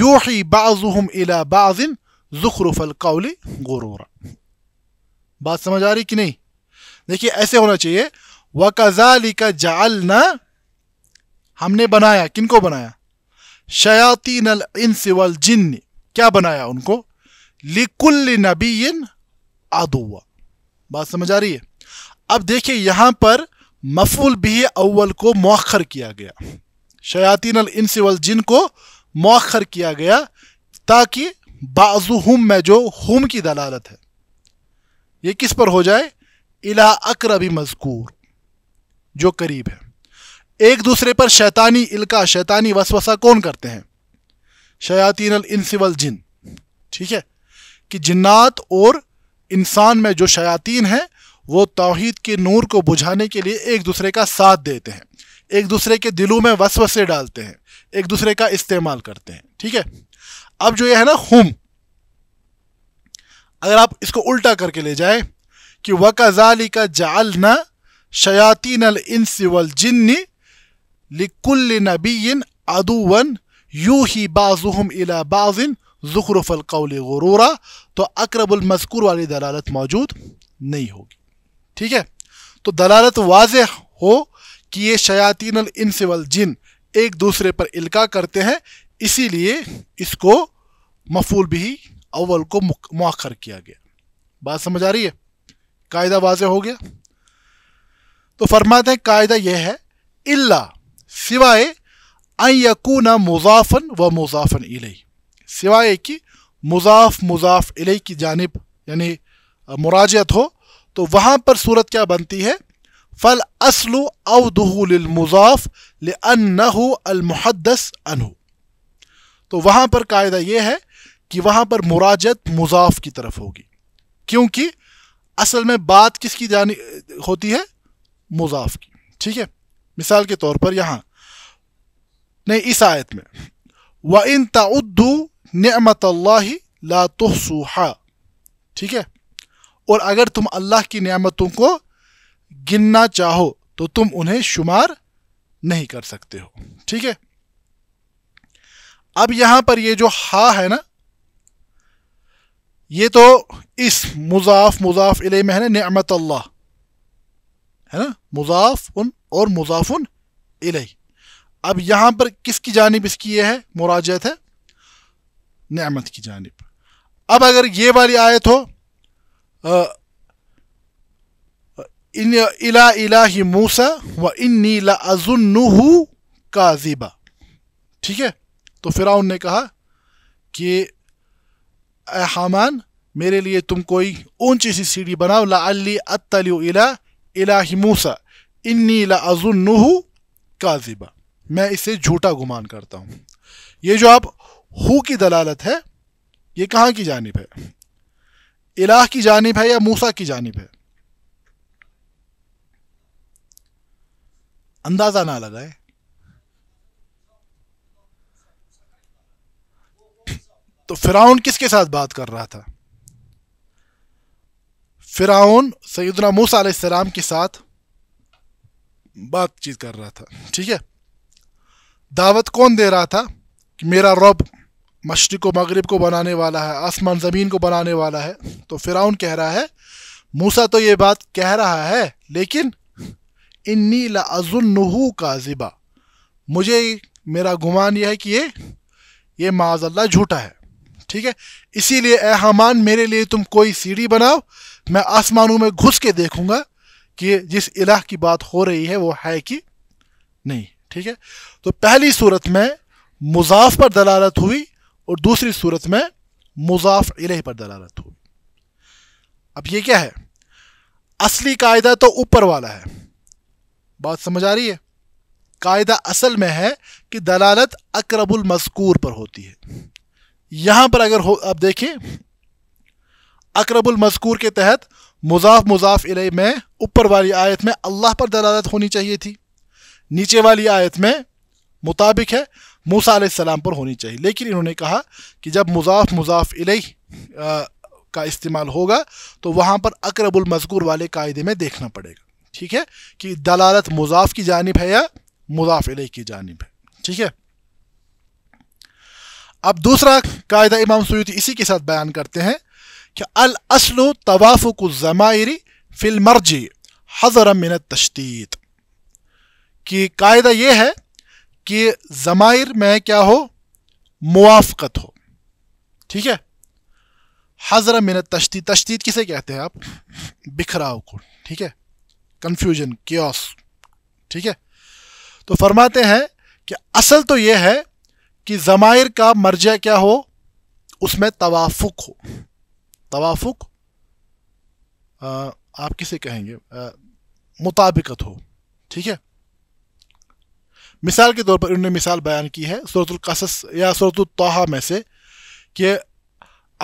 यो ही बाजुम इला बाजिन ज़ुखरुफल कौली गुरूरा बात समझ आ रही कि नहीं देखिए ऐसे होना चाहिए वकाजाली का जाल न हमने बनाया किनको बनाया शयातीन इंस वल जिन क्या बनाया उनको लिकुल नबीन अदुआ बात समझ आ रही है अब देखिए यहां पर मफूल भी अव्वल को मौखर किया गया शयातीन अल इंसवल जिन को मौखर किया गया ताकि बाजू हम में जो हम की दलालत है ये किस पर हो जाए इला अकरबी मजकूर जो करीब है एक दूसरे पर शैतानी इल्का शैतानी वसवसा कौन करते हैं शयातीन अल इंसवल जिन ठीक है कि जिन्नात और इंसान में जो शयातीन हैं वो तोहद के नूर को बुझाने के लिए एक दूसरे का साथ देते हैं एक दूसरे के दिलों में वसवसे डालते हैं एक दूसरे का इस्तेमाल करते हैं ठीक है अब जो ये है ना हुम अगर आप इसको उल्टा करके ले जाए कि जाली का जाल न शयातीन अल इंस जिन्नी लिकुल नबीन वन यू ही बाजुहम इला बाजिन ज़ुखरफलकौल गुरूरा तो अकरबुलमस्कूर वाली दलालत मौजूद नहीं होगी ठीक है तो दलालत वाज हो कि ये शयातिन इंस जिन एक दूसरे पर इल्का करते हैं इसीलिए इसको मफूल भी अव्वल को मौखर किया गया बात समझ आ रही है कायदा वाज हो गया तो फरमाते हैं कायदा यह है इल्ला सिवाय अन यकूना मुजाफन व मुजाफन इलाई सिवाय कि मुजाफ मुजाफ इले की जानब यानी मुराजत हो तो वहाँ पर सूरत क्या बनती है फल असलु अवदहुलमुज़ाफ़ लहदस अनहु तो वहाँ पर कायदा यह है कि वहाँ पर मुराजत मुजाफ की तरफ होगी क्योंकि असल में बात किसकी जानी होती है मुजाफ की ठीक है मिसाल के तौर पर यहाँ नहीं इस आयत में व इन ताउद्दू नमत ला तोहसूहा ठीक है और अगर तुम अल्लाह की नियामतों को गिनना चाहो तो तुम उन्हें शुमार नहीं कर सकते हो ठीक है अब यहां पर ये जो हा है ना ये तो इस मुजाफ मुजाफ इले में है ना नमत अल्लाह है ना मुजाफ उन और उन इले अब यहां पर किसकी जानब इसकी ये है मुराजत है नमत की जानब अब अगर ये वाली आयत हो इला इला ही मूसा व इन्नी लाजुन्नू काजिबा ठीक है तो फिराउन ने कहा कि हामान मेरे लिए तुम कोई ऊंची सी सीढ़ी बनाओ ला अली अतलु इला इला ही मूसा इन्नी लाजुन्नू काजिबा मैं इसे झूठा गुमान करता हूँ ये जो आप हु की दलालत है ये कहाँ की जानब है इलाह की जानब है या मूसा की जानब है अंदाज़ा ना लगाए तो फिराउन किसके साथ बात कर रहा था फिराउन सैदना मूसा सलाम के साथ बातचीत कर रहा था ठीक है दावत कौन दे रहा था कि मेरा रब मशरक़ व मगरब को बनाने वाला है आसमान ज़मीन को बनाने वाला है तो फिराउन कह रहा है मूसा तो ये बात कह रहा है लेकिन इन्नी लाजुलनहू का ज़िबा मुझे मेरा गुमान यह है कि ये ये माजल्ला झूठा है ठीक है इसीलिए ए हमान मेरे लिए तुम कोई सीढ़ी बनाओ मैं आसमानों में घुस के देखूंगा कि जिस इलाह की बात हो रही है वो है कि नहीं ठीक है तो पहली सूरत में मुजाफ पर दलालत हुई और दूसरी सूरत में मुजाफ इले पर दलालत हो अब ये क्या है असली कायदा तो ऊपर वाला है बात समझ आ रही है कायदा असल में है कि दलालत अकरबुल मजकूर पर होती है यहां पर अगर हो आप देखें अकरबुल मजकूर के तहत मुजाफ मुजाफ इले में ऊपर वाली आयत में अल्लाह पर दलालत होनी चाहिए थी नीचे वाली आयत में मुताबिक है मूसा सलाम पर होनी चाहिए लेकिन इन्होंने कहा कि जब मुजाफ मुजाफ इलई का इस्तेमाल होगा तो वहाँ पर अकरबुल मजकूर वाले कायदे में देखना पड़ेगा ठीक है कि दलालत मुजाफ की जानब है या मुजाफ इले की जानब है ठीक है अब दूसरा कायदा इमाम सयूती इसी के साथ बयान करते हैं कि अल असल को ज़मायरी फिल हज़र मिनत तशतीत कि कायदा यह है कि जमाइर में क्या हो मुआफकत हो ठीक है हज़र मिन तश्ती तश्तीद किसे कहते हैं आप बिखराव को ठीक है कन्फ्यूजन क्योस ठीक है तो फरमाते हैं कि असल तो ये है कि जमाइर का मर्जा क्या हो उसमें तवाफ़ुक हो तवाफ़ुक आप किसे कहेंगे मुताबिकत हो ठीक है मिसाल के तौर पर उन्होंने मिसाल बयान की है सूरतलकसस या सूरतलहा में से कि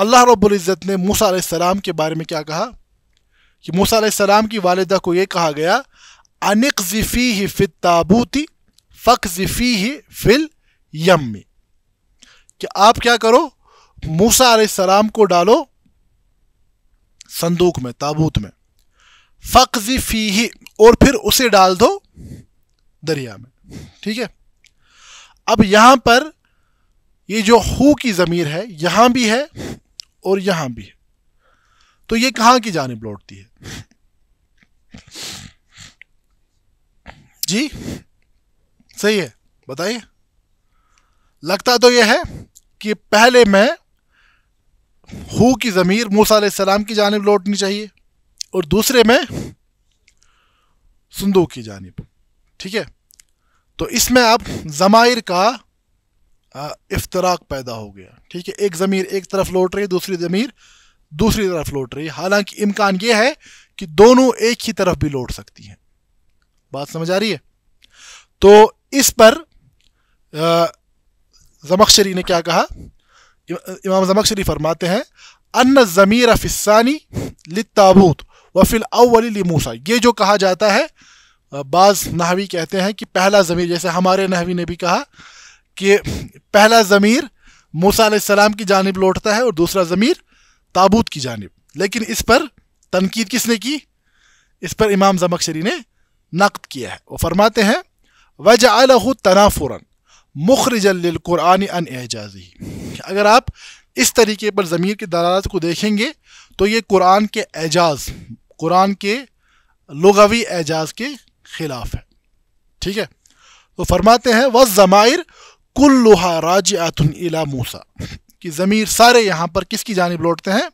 अल्लाह रब्ज़त ने मूसा आसमाम के बारे में क्या कहा कि मूसा सलाम की वालदा को ये कहा गया अनिक ज़िफ़ी ही फित ताबूती फ़क ज़िफ़ी ही फिल यम्मी कि आप क्या करो मूसा सलाम को डालो संदूक में ताबूत में फ़क ज़िफ़ी ही और फिर उसे डाल दो दरिया में ठीक है अब यहां पर ये जो हु की ज़मीर है यहां भी है और यहां भी है तो ये कहां की जानब लौटती है जी सही है बताइए लगता तो यह है कि पहले मैं हु की ज़मीर मूसा सलाम की जानब लौटनी चाहिए और दूसरे में संदूक की जानब ठीक है तो इसमें अब जमाइर का इफ्तराक पैदा हो गया ठीक है एक ज़मीर एक तरफ लौट रही है दूसरी ज़मीर दूसरी तरफ लौट रही है हालांकि इम्कान यह है कि दोनों एक ही तरफ भी लौट सकती हैं बात समझ आ रही है तो इस पर शरी ने क्या कहा इमाम जमकशरी फरमाते हैं अन ज़मीर फ़िसानी लिताबूत वफिल अवली मूसा ये जो कहा जाता है बाज़ नहवी कहते हैं कि पहला ज़मीर जैसे हमारे नहवी ने भी कहा कि पहला ज़मीर मूसा सलाम की जानब लौटता है और दूसरा ज़मीर ताबूत की जानब लेकिन इस पर तनकीद किसने की इस पर इमाम जमकशरी ने नक़द किया है वो फरमाते हैं वज वजह तनाफुरन मुखरजलकुरान अन एजाजी अगर आप इस तरीके पर ज़मीर के दरारत को देखेंगे तो ये कुरान के एजाज़ कुरान के लुगावी एजाज़ के खिलाफ है ठीक है तो फरमाते हैं वह कुल लोहा राज इला मूसा <laughs> कि ज़मीर सारे यहाँ पर किसकी जानब लौटते हैं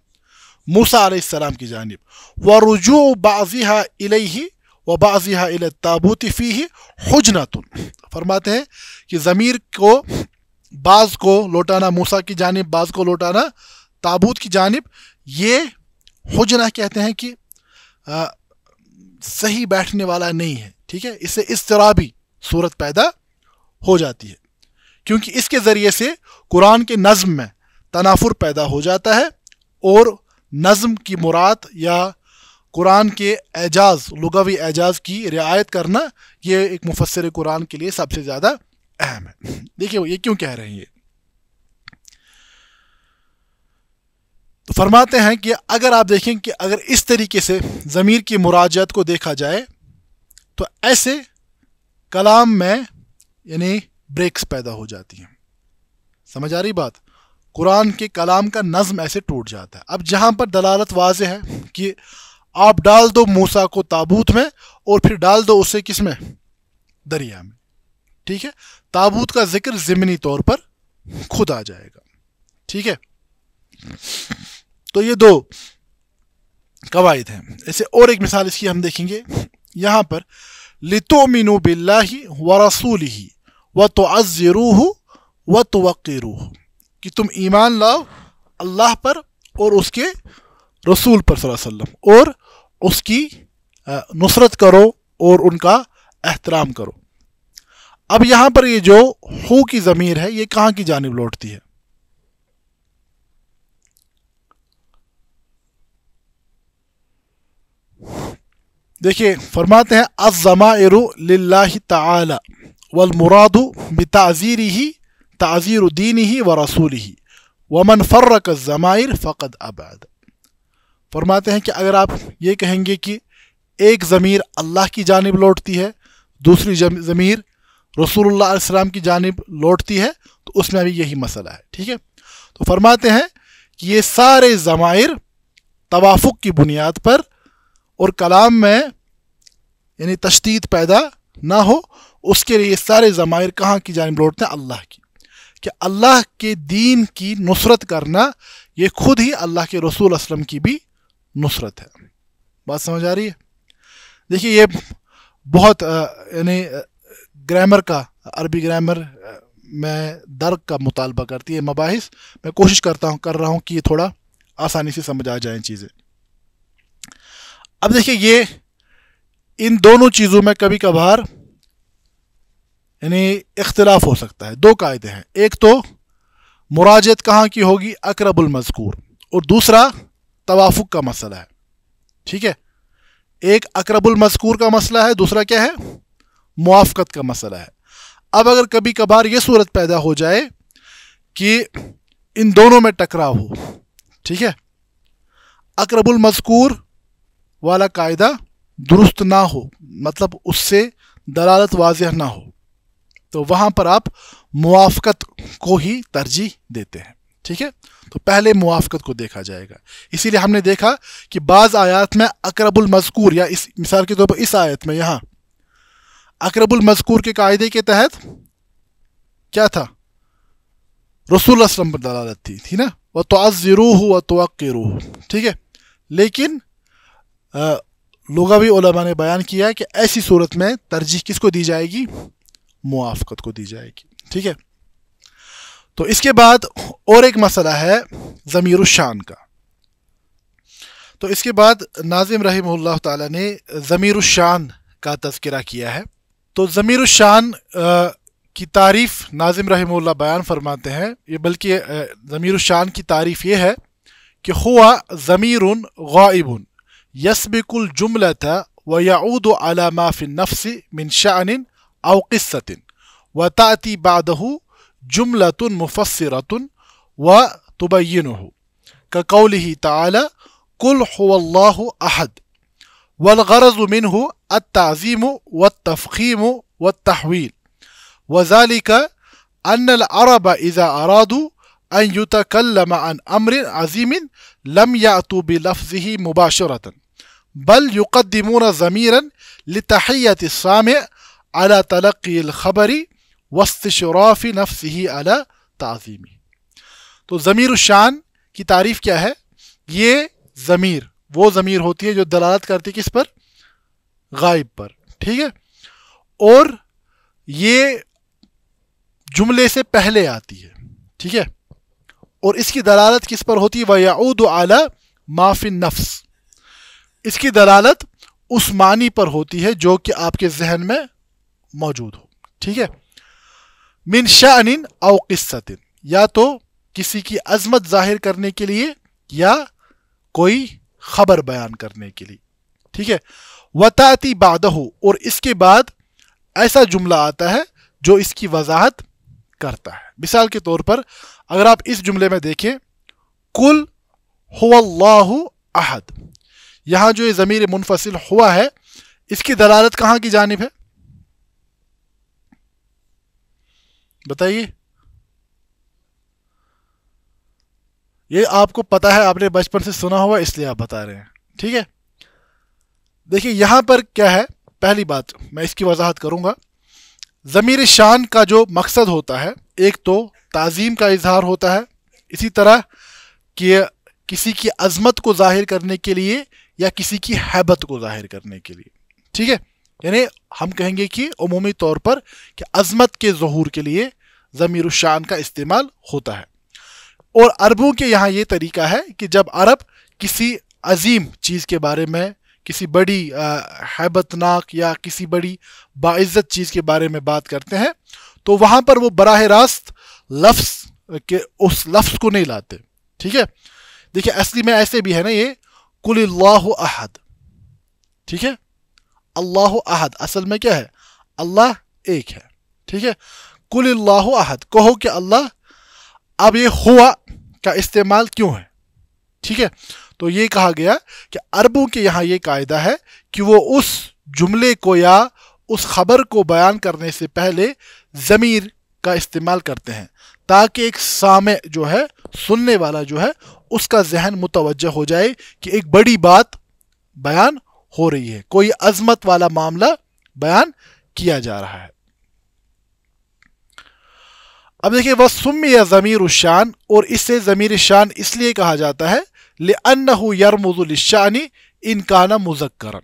मूसा आसमाम की जानब व रुजू बाजिहा इलही व बाजिहा ताबूती फ़ी ही हजनातुन <laughs> फरमाते हैं कि ज़मीर को बाज़ को लौटाना मूसा की जानब बाज़ को लौटाना ताबूत की जानब ये हजना कहते हैं कि आ, सही बैठने वाला नहीं है ठीक है इससे इस तरह भी सूरत पैदा हो जाती है क्योंकि इसके ज़रिए से कुरान के नज़म में तनाफुर पैदा हो जाता है और नज़म की मुराद या कुरान के एजाज लुगवी एजाज की रियायत करना ये एक मुफसर कुरान के लिए सबसे ज़्यादा अहम है देखिए ये क्यों कह रहे हैं ये तो फरमाते हैं कि अगर आप देखें कि अगर इस तरीके से ज़मीर की मुराजत को देखा जाए तो ऐसे कलाम में यानी ब्रेक्स पैदा हो जाती हैं समझ आ रही बात कुरान के कलाम का नज्म ऐसे टूट जाता है अब जहाँ पर दलालत वाज है कि आप डाल दो मूसा को ताबूत में और फिर डाल दो उसे किस में दरिया में ठीक है ताबूत का जिक्र ज़मनी तौर पर खुद आ जाएगा ठीक है तो ये दो कवायद हैं ऐसे और एक मिसाल इसकी हम देखेंगे यहाँ पर लितो लितोमिनु बिल्लाही व रसूल ही व तो अज़रूह व तो तोरूह कि तुम ईमान लाओ अल्लाह पर और उसके रसूल पर सल्लम और उसकी नुसरत करो और उनका एहतराम करो अब यहाँ पर ये जो हु की ज़मीर है ये कहाँ की जानब लौटती है देखिए फरमाते हैं अज़मायर लाही ताला ही तज़ीर ही व रसूल ही वमन फ़र्रक ज़मायर फ़कत आबाद फरमाते हैं कि अगर आप ये कहेंगे कि एक ज़मीर अल्लाह की जानब लौटती है दूसरी ज़मीर रसूलुल्लाह की जानब लौटती है तो उसमें भी यही मसला है ठीक है तो फरमाते हैं कि ये सारे ज़मायर तवाफ़ुक की बुनियाद पर और कलाम में यानी तशदीद पैदा ना हो उसके लिए सारे ज़मायर कहाँ की जानब लौटते हैं अल्लाह की कि अल्लाह के दीन की नुसरत करना ये खुद ही अल्लाह के रसूल असलम की भी नुसरत है बात समझ आ रही है देखिए ये बहुत यानी ग्रामर का अरबी ग्रामर में दर्द का मुतालबा करती है मबास मैं कोशिश करता हूँ कर रहा हूँ कि ये थोड़ा आसानी से समझ आ जाए चीज़ें अब देखिए ये इन दोनों चीज़ों में कभी कभार यानी इख्तलाफ हो सकता है दो कायदे हैं एक तो मुराजत कहाँ की होगी अकरबुल मजकूर और दूसरा तवाफ़ुक का मसला है ठीक है एक अकरबुल मजकूर का मसला है दूसरा क्या है मुआफ़त का मसला है अब अगर कभी कभार ये सूरत पैदा हो जाए कि इन दोनों में टकराव हो ठीक है अकरबुल मजकूर वाला कायदा दुरुस्त ना हो मतलब उससे दलालत वाजह ना हो तो वहाँ पर आप मुआफ़त को ही तरजीह देते हैं ठीक है तो पहले मुआफ़त को देखा जाएगा इसीलिए हमने देखा कि बाज़ आयात में अकरबुल मजकूर या इस मिसाल के तौर पर इस आयत में यहाँ अकरबुल मजकूर के कायदे के तहत क्या था रसूल असलम पर दलालत थी थी ना वह तो हो व तो ठीक है लेकिन लोगावी ओलमा ने बयान किया है कि ऐसी सूरत में तरजीह किसको दी जाएगी मुआफ़त को दी जाएगी ठीक है तो इसके बाद और एक मसला है ज़मीर शान का तो इसके बाद नाजिम रही ने ज़मीर शान का तस्करा किया है तो ज़मीर शान की तारीफ़ नाजिम रही बयान फरमाते हैं ये बल्कि ज़मीर शान की तारीफ़ ये है कि हुआ ज़मीर गाइबन يسبق الجملة ويعود على ما في النفس من شأن أو قصة وتأتي بعده جملة مفسرة وتبينه كقوله تعالى قل هو الله أحد والغرض منه التعظيم والتفخيم والتحويل وذلك أن العرب إذا أرادوا أن يتكلم عن أمر عظيم لم يأتوا بلفظه مباشرةً बल युकदमून ज़मीरन लतहियत साम अला तलक़ी ख़बरी वस्त वस्तशराफ़ी नफ्स ही अला तज़ीमी तो ज़मीर शान की तारीफ़ क्या है ये ज़मीर वो ज़मीर होती है जो दलालत करती है किस पर गायब पर ठीक है और ये जुमले से पहले आती है ठीक है और इसकी दलालत किस पर होती है वयाऊद आला माफी नफ्स इसकी दलालत उस मानी पर होती है जो कि आपके जहन में मौजूद हो ठीक है मिन शानिन औ किस्सतिन या तो किसी की अजमत जाहिर करने के लिए या कोई खबर बयान करने के लिए ठीक है वताती हो और इसके बाद ऐसा जुमला आता है जो इसकी वजाहत करता है मिसाल के तौर पर अगर आप इस जुमले में देखें कुल हुल्लाहु अहद यहाँ जो ये ज़मीर मुनफसिल हुआ है इसकी दलालत कहाँ की जानब है बताइए ये आपको पता है आपने बचपन से सुना हुआ इसलिए आप बता रहे हैं ठीक है देखिए यहाँ पर क्या है पहली बात मैं इसकी वजाहत करूँगा ज़मीर शान का जो मकसद होता है एक तो तज़ीम का इजहार होता है इसी तरह कि किसी की अज़मत को ज़ाहिर करने के लिए या किसी की हैबत को जाहिर करने के लिए ठीक है यानी हम कहेंगे कि अमूमी तौर पर कि अजमत के जहूर के लिए ज़मीर शान का इस्तेमाल होता है और अरबों के यहाँ ये तरीका है कि जब अरब किसी अजीम चीज़ के बारे में किसी बड़ी हैबतनाक या किसी बड़ी बाज़्ज़त चीज़ के बारे में बात करते हैं तो वहाँ पर वो बरह रास्त लफ्स के उस लफ्स को नहीं लाते ठीक है देखिए असली में ऐसे भी है ना ये अल्लाह अहद ठीक है अल्लाह अहद असल में क्या है अल्लाह एक है ठीक है अल्लाह अहद कहो कि अल्लाह अब ये हुआ का इस्तेमाल क्यों है ठीक है तो ये कहा गया कि अरबों के यहाँ ये कायदा है कि वो उस जुमले को या उस खबर को बयान करने से पहले ज़मीर का इस्तेमाल करते हैं ताकि एक सामे जो है सुनने वाला जो है उसका जहन मुतवजह हो जाए कि एक बड़ी बात बयान हो रही है कोई अजमत वाला मामला बयान किया जा रहा है अब देखिए वह सुम या ज़मीर शान और इसे ज़मीर शान इसलिए कहा जाता है ले अन्नहु यरमुजुलशानी इनकाना मुजक्कर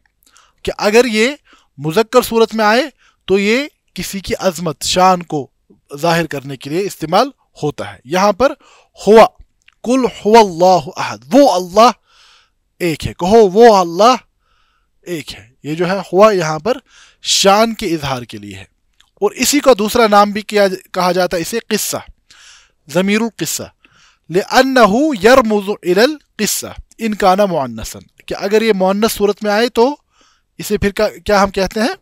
कि अगर ये मुजक्कर सूरत में आए तो ये किसी की अजमत शान को जाहिर करने के लिए इस्तेमाल होता है यहाँ पर हुआ कुल हुल्लाह अहद वो अल्लाह एक है कहो वो अल्लाह एक है ये जो है हुआ यहाँ पर शान के इजहार के लिए है और इसी का दूसरा नाम भी किया कहा जाता है इसे किस्सा ज़मीर किस्सा ले अनहू यरमुज़ल किस्सा इनकाना मुआनसन कि अगर ये मुआनस सूरत में आए तो इसे फिर क्या हम कहते हैं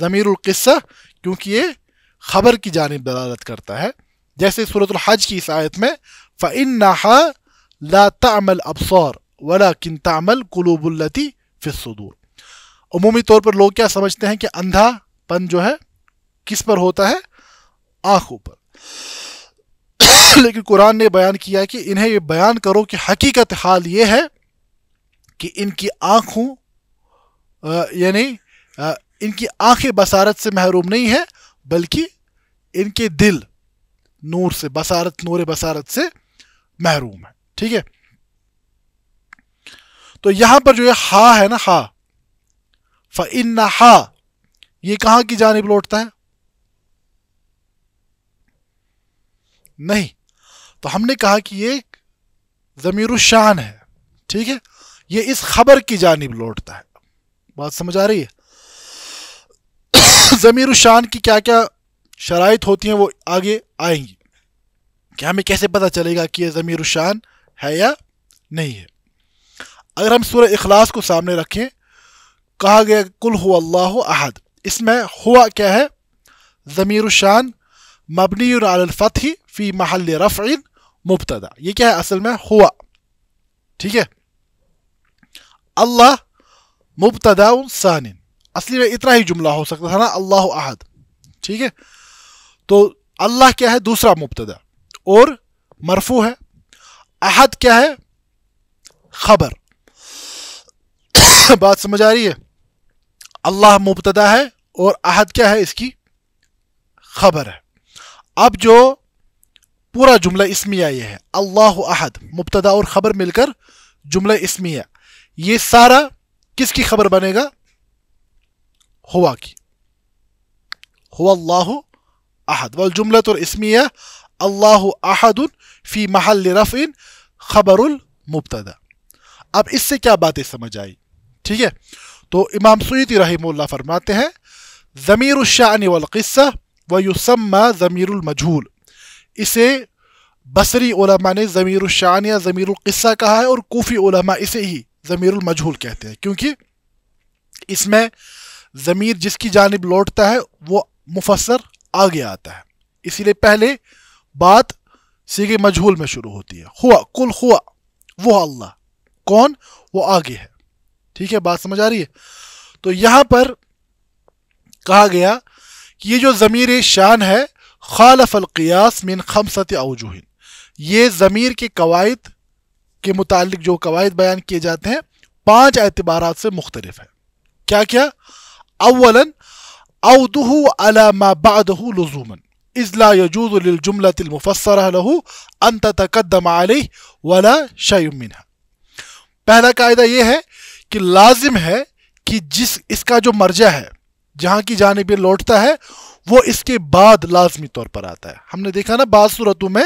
ज़मीर किस्सा क्योंकि ये खबर की जानब दलालत करता है जैसे सूरत हज की इस में फ़िन नहा लातामल अबसौर वला किन तमल कलूबुल्लती फ़िसूर अमूमी तौर पर लोग क्या समझते हैं कि अंधापन जो है किस पर होता है आँखों पर <coughs> लेकिन कुरान ने बयान किया कि इन्हें ये बयान करो कि हकीकत हाल ये है कि इनकी आँखों यानी इनकी आंखें बसारत से महरूम नहीं है बल्कि इनके दिल नूर से बसारत नूर बसारत से महरूम है ठीक है तो यहां पर जो है हा है ना हा फ़िन हा ये कहां की जानब लौटता है नहीं तो हमने कहा कि ये ज़मीर शान है ठीक है ये इस खबर की जानब लौटता है बात समझ आ रही है ज़मीर शान की क्या क्या शराइ होती हैं वो आगे आएंगी कि हमें कैसे पता चलेगा कि ये ज़मीर शान है या नहीं है अगर हम सूर्य अखलास को सामने रखें कहा गया कुल हो अल्लाह अहद इसमें हुआ क्या है ज़मीर शान मबनी ही फ़ी महल रफ़ीन मुबतदा ये क्या है असल में हुआ ठीक है अल्लाह मुबतदा सानिन असली में इतना ही जुमला हो सकता था ना अल्लाह अहद ठीक है तो अल्लाह क्या है दूसरा मुबतदा और मरफू है अहद क्या है खबर <coughs> बात समझ आ रही है अल्लाह मुबतदा है और अहद क्या है इसकी खबर है अब जो पूरा जुमला इसमिया ये है अल्लाह अहद मुबतदा और ख़बर मिलकर जुमला इसमिया ये सारा किसकी खबर बनेगा هواكي هو الله أحد والجملة الإسمية الله أحد في محل رفع خبر المبتدا اب اس سے کیا باتیں سمجھ آئی ٹھیک ہے تو امام سویتی رحمہ اللہ فرماتے ہیں ضمیر الشعن والقصه ويسمى ضمیر المجهول اسے بصری علماء نے ضمیر الشعن یا ضمیر القصہ کہا ہے اور کوفی علماء اسے ہی ضمیر المجھول کہتے ہیں کیونکہ اس میں ज़मीर जिसकी जानब लौटता है वो मुफसर आगे आता है इसीलिए पहले बात सीगे मजहूल में शुरू होती है हुआ कुल हुआ वो अल्लाह कौन वो आगे है ठीक है बात समझ आ रही है तो यहाँ पर कहा गया कि ये जो ज़मीर शान है खालफ अलकियास मिन खमसत अवजूहिन ये ज़मीर के कवायद के मुतालिक जो कवायद बयान किए जाते हैं पांच एतबार से मुख्तलिफ है क्या क्या أولا عوضه على ما بعده لزوما إذ لا يجوز للجملة المفسرة له أن تتقدم عليه ولا شيء منها पहला कायदा यह है कि लाजिम है कि जिस इसका जो मर्जा है जहाँ की जानब लौटता है वो इसके बाद लाजमी तौर पर आता है हमने देखा ना बाद सूरतों में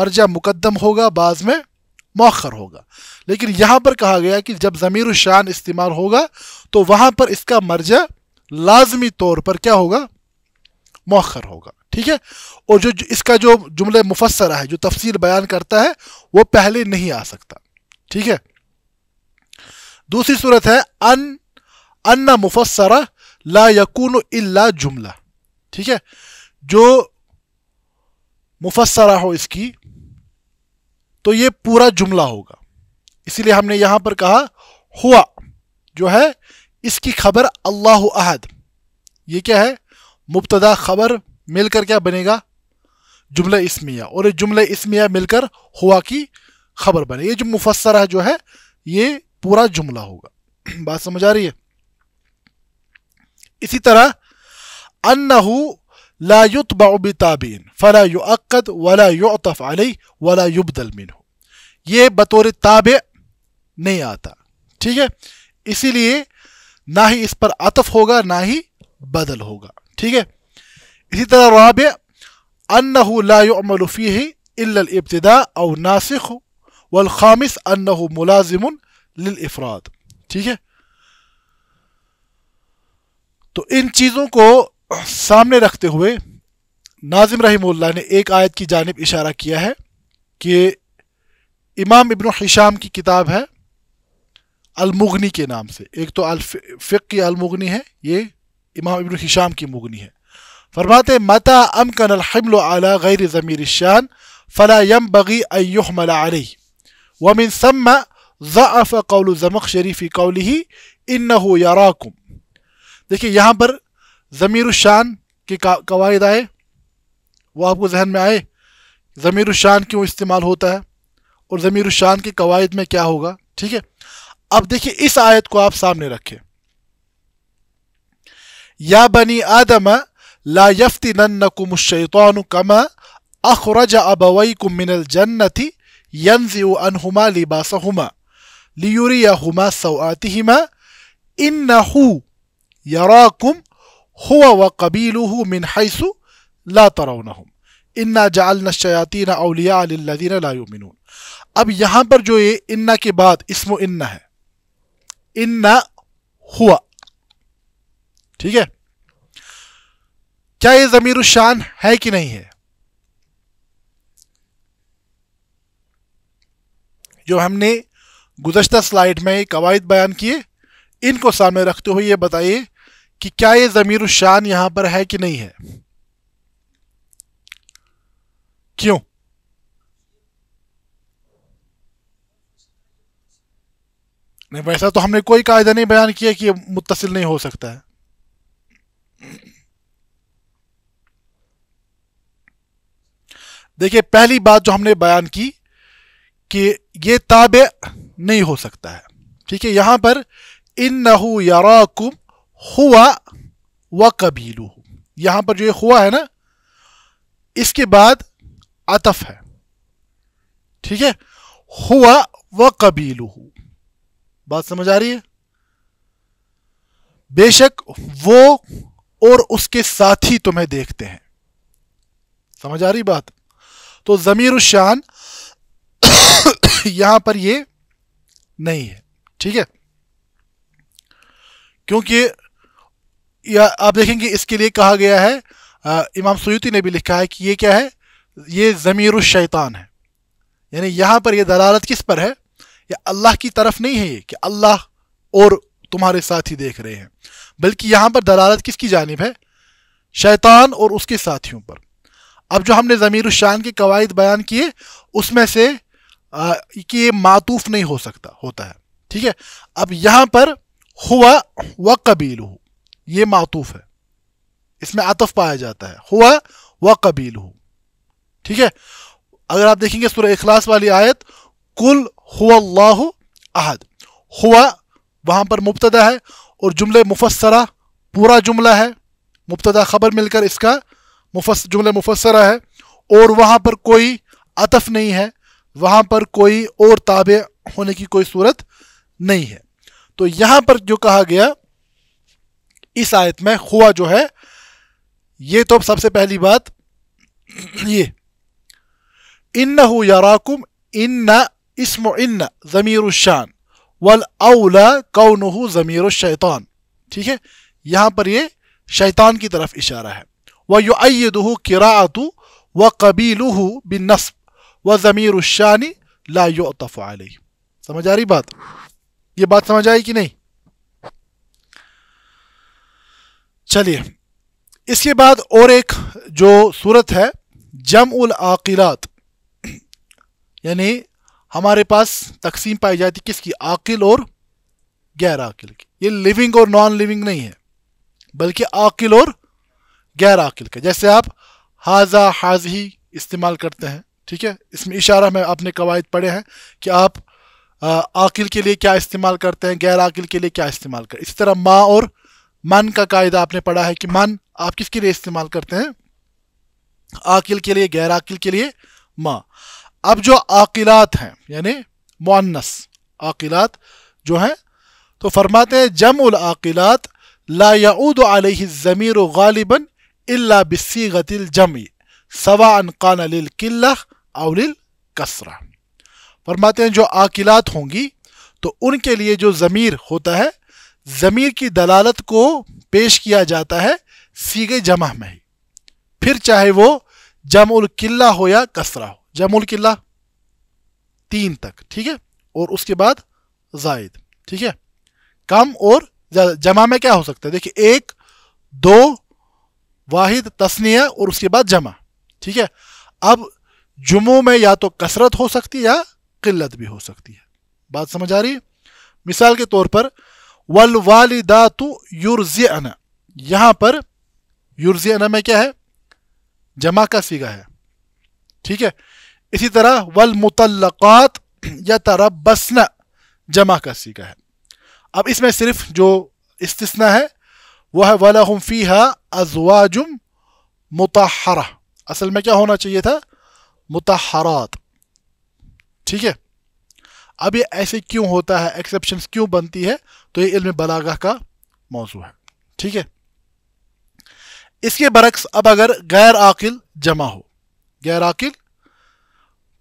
मर्जा मुकदम होगा बाज में मौखर होगा लेकिन यहाँ पर कहा गया कि जब ज़मीर शान इस्तेमाल होगा तो वहाँ पर इसका मर्जा लाजमी तौर पर क्या होगा मौखर होगा ठीक है और जो इसका जो जुमले मुफसरा है जो तफसील बयान करता है वो पहले नहीं आ सकता ठीक है दूसरी सूरत है अन अन्ना मुफसरा ला यकून इल्ला जुमला ठीक है जो मुफसरा हो इसकी तो ये पूरा जुमला होगा इसीलिए हमने यहां पर कहा हुआ जो है इसकी खबर अल्लाह अहद ये क्या है मुबतदा खबर मिलकर क्या बनेगा जुमला इसमिया और ये जुमला इसमिया मिलकर हुआ की खबर बने ये जो मुफसरा जो है ये पूरा जुमला होगा <clears throat> बात समझ आ रही है इसी तरह अन्नहू ला युतबाबी फ़ला युक्द वला युतफ़ अली वला युबदल ये बतौर ताब नहीं आता ठीक है इसीलिए ना ही इस पर अतफ होगा ना ही बदल होगा ठीक है इसी तरह राब अन्नफ़ी इब्तदा और नासिख वलखामिस मुलाजिम लफ़राद ठीक है तो इन चीज़ों को सामने रखते हुए नाजिम रहीम ने एक आयत की जानब इशारा किया है कि इमाम इब्न हिशाम की किताब है अलमुगनी के नाम से एक तो फ़िक की अलमुगनी है ये इमाम इबन हिशाम की मुगनी है फरमाते मता अम कन हमल अला गैर ज़मीर शान फ़ला यम बगी मला अली वमिन सम्मा ज़फ़ कौल ज़मक शरीफ़ी कौल ही इन हो यराकुम देखिए यहाँ पर ज़मीर शान की कवायद आए वो आपको जहन में आए ज़मीर शान क्यों इस्तेमाल होता है और ज़मीर शान की कवायद में क्या होगा ठीक है اب دیکھیں اس آیت کو آپ سامنے رکھیں یا بنی آدم لا يفتننكم الشيطان كما اخرج ابويكم من الجنه ينزع عنهما لباسهما ليريهما سوآتهما انه يراكم هو وقبيله من حيث لا ترونهم انا جعلنا الشياطين اولياء للذين لا يؤمنون اب یہاں پر جو یہ انا کے بعد اسم انا ہے इन्ना हुआ ठीक है क्या ये जमीर शान है कि नहीं है जो हमने गुजशत स्लाइड में कवायद बयान किए इनको सामने रखते हुए ये बताइए कि क्या ये ज़मीर शान यहां पर है कि नहीं है क्यों नहीं वैसा तो हमने कोई कायदा नहीं बयान किया कि ये मुतसिल नहीं हो सकता है देखिए पहली बात जो हमने बयान की कि ये ताबे नहीं हो सकता है ठीक है यहां पर इन नहू हुआ व कबीलू यहां पर जो ये हुआ है ना इसके बाद अतफ है ठीक है हुआ व कबीलू बात समझ आ रही है बेशक वो और उसके साथी तुम्हें देखते हैं समझ आ रही बात तो जमीर शान <coughs> यहां पर ये नहीं है ठीक है क्योंकि या आप देखेंगे इसके लिए कहा गया है आ, इमाम सयूती ने भी लिखा है कि ये क्या है ये ज़मीर शैतान है यानी यहां पर यह दलालत किस पर है या अल्लाह की तरफ नहीं है ये कि अल्लाह और तुम्हारे साथ ही देख रहे हैं बल्कि यहाँ पर दलालत किसकी जानब है शैतान और उसके साथियों पर अब जो हमने ज़मीर शान के कवायद बयान किए उसमें से आ, कि ये मातूफ़ नहीं हो सकता होता है ठीक है अब यहाँ पर हुआ व कबील हो ये मातूफ़ है इसमें आतफ पाया जाता है हुआ व कबील हो ठीक है अगर आप देखेंगे सुर अखलास वाली आयत कुल हुआल्लाहु अहद हुआ वहाँ पर मुबतदा है और जुमले मुफसरा पूरा जुमला है मुबतदा ख़बर मिलकर इसका मुफस जुमले मुफसरा है और वहाँ पर कोई अतफ नहीं है वहाँ पर कोई और ताबे होने की कोई सूरत नहीं है तो यहाँ पर जो कहा गया इस आयत में हुआ जो है ये तो सबसे पहली बात ये इन्ना याराकुम इन्ना इसम इन ज़मीर शान वल अवला कौन ज़मीर शैतान ठीक है यहां पर ये शैतान की तरफ इशारा है व युदहू किरातु व कबीलू बिन व ज़मीर शानी ला युतफ़ समझ आ रही बात ये बात समझ आई कि नहीं चलिए इसके बाद और एक जो सूरत है जम उल आकिलात यानी हमारे पास तकसीम पाई जाती किसकी आकिल और गैर आकिल की ये लिविंग और नॉन लिविंग नहीं है बल्कि आकिल और गैर आकिल का जैसे आप हाजा हाजही इस्तेमाल करते हैं ठीक है इसमें इशारा में आपने कवायद पढ़े हैं कि आप आकिल के लिए क्या इस्तेमाल करते हैं गैर आकिल के लिए क्या इस्तेमाल कर इसी तरह माँ और मन का कायदा आपने पढ़ा है कि मन आप किसके लिए इस्तेमाल करते हैं आकिल के लिए गैर आकिल के लिए माँ अब जो आकिलात हैं यानी मुन्नस आकिलात जो हैं तो फरमाते हैं जम आकिलात ला याऊद ज़मीर गालिबा इल्ला जमी सवान कान लिल किल्ला अवलिल कसरा फरमाते हैं जो आकिलात होंगी तो उनके लिए जो ज़मीर होता है ज़मीर की दलालत को पेश किया जाता है सीगे जमा में ही फिर चाहे वो जम किल्ला हो या कसरा हो जमुल किला तीन तक ठीक है और उसके बाद जायद ठीक है कम और जमा में क्या हो सकता है देखिए एक दो वाहिद तस्निया और उसके बाद जमा ठीक है अब जुमो में या तो कसरत हो सकती है या किल्लत भी हो सकती है बात समझ आ रही है मिसाल के तौर पर वल वालिदा तो युर्जियाना यहां पर युर्जियाना में क्या है जमा का सीगा है ठीक है इसी तरह वल मुतलक़ात या तरबसना जमा का सीखा है अब इसमें सिर्फ जो इसना है वह है वलहम फ़ीहा अजवाजुम मुतहरा असल में क्या होना चाहिए था मुतहरात ठीक है अब ये ऐसे क्यों होता है एक्सेप्शन क्यों बनती है तो ये इल्म बलागा का मौजू है ठीक है इसके बरक्स अब अगर गैर आकिल जमा हो गैर आकिल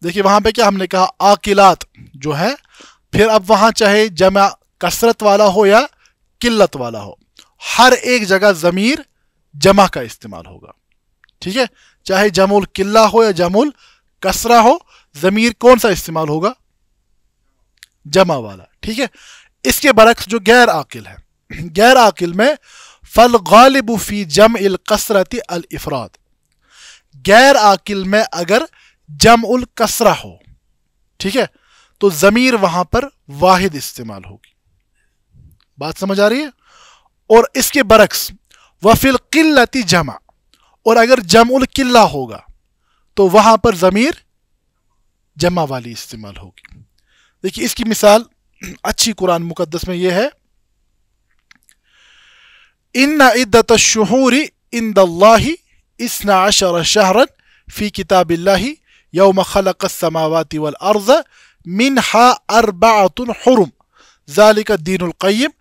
देखिए वहां पे क्या हमने कहा अकिलात जो है फिर अब वहां चाहे जमा कसरत वाला हो या किल्लत वाला हो हर एक जगह ज़मीर जमा का इस्तेमाल होगा ठीक है चाहे जमुल किल्ला हो या जमुल कसरा हो ज़मीर कौन सा इस्तेमाल होगा जमा वाला ठीक है इसके बरक्स जो गैर आकिल है <clears throat> गैर आकिल में फल गालिब जम इल कसरत अल इफरात गैर आकिल में अगर जम उल कसरा हो ठीक है तो ज़मीर वहां पर वाहिद इस्तेमाल होगी बात समझ आ रही है और इसके बरक्स वफिल किल्लती जमा और अगर जम उल किल्ला होगा तो वहां पर ज़मीर जमा वाली इस्तेमाल होगी देखिए इसकी मिसाल <clears throat> अच्छी कुरान मुकदस में यह है इन इद्दत शहूरी इन दल्ला इसना अशर शहरन फ़ी किताबिल्ला यौम खलक समावती वल अर्ज मिन हा अरबातुल हरम ज़ालिक दीनकैम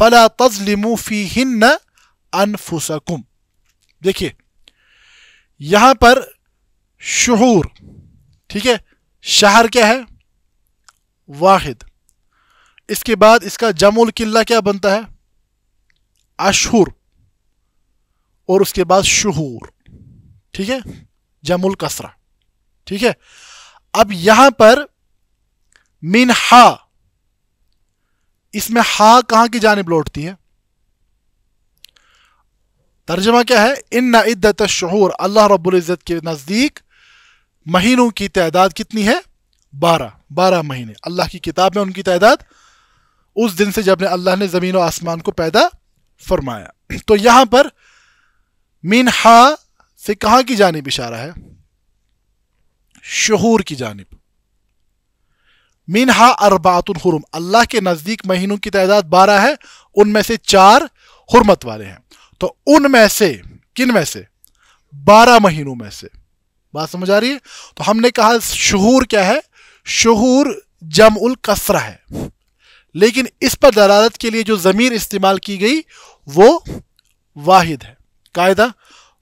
फ़ला तजलिमू फ़ी हिन्न अनफुसकुम देखिए यहां पर शहूर ठीक है शहर क्या है वाहिद इसके बाद इसका जमुल किला क्या बनता है अशहूर और उसके बाद शहूर ठीक है जमुल कसरा ठीक है अब यहां पर मिन हा इसमें हा कहां की जानब लौटती है तर्जमा क्या है इन इद्दत शहूर अल्लाह रब्ज़त के नज़दीक महीनों की तादाद कितनी है बारह बारह महीने अल्लाह की किताब में उनकी तादाद उस दिन से जब ने अल्लाह ने ज़मीन और आसमान को पैदा फरमाया <clears throat> तो यहां पर मीन हा से कहां की जानब इशारा है शहूर की जानब मिनहा अरबातुल अल्लाह के नज़दीक महीनों की तादाद बारह है उनमें से चार हरमत वाले हैं तो उनमें से किन में से बारह महीनों में से बात समझ आ रही है तो हमने कहा शहूर क्या है शहूर जम उल कसरा है लेकिन इस पर दलालत के लिए जो ज़मीर इस्तेमाल की गई वो वाहिद है कायदा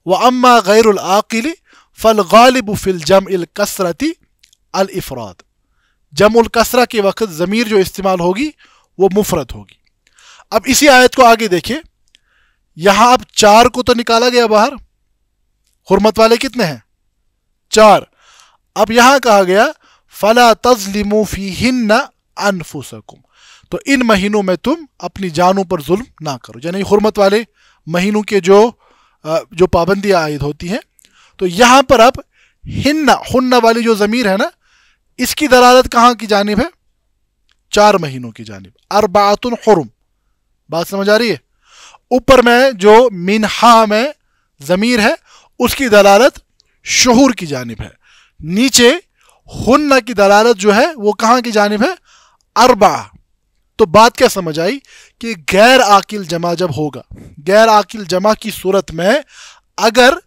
व अम्मा गैर आकिल फ़लगालिब फ़िल जम कसरती अलफराद जम कसरा के वक्त ज़मीर जो इस्तेमाल होगी वो मुफरत होगी अब इसी आयत को आगे देखिए यहाँ अब चार को तो निकाला गया बाहर हरमत वाले कितने हैं चार अब यहाँ कहा गया फ़ला तजलिमू फ़ी हिन्न अनफुसकुम तो इन महीनों में तुम अपनी जानों पर जुल्म ना करो यानी हरमत वाले महीनों के जो जो पाबंदियाँ आयद होती हैं तो यहां पर अब हिन्ना हुन्ना वाली जो ज़मीर है ना इसकी दलालत कहां की जानब है चार महीनों की जानब अरबातुल हरम बात समझ आ रही है ऊपर में जो मिनहा में ज़मीर है उसकी दलालत शहूर की जानब है नीचे हुन्ना की दलालत जो है वो कहां की जानब है अरबा तो बात क्या समझ आई कि गैर आकिल जमा जब होगा गैर आकिल जमा की सूरत में अगर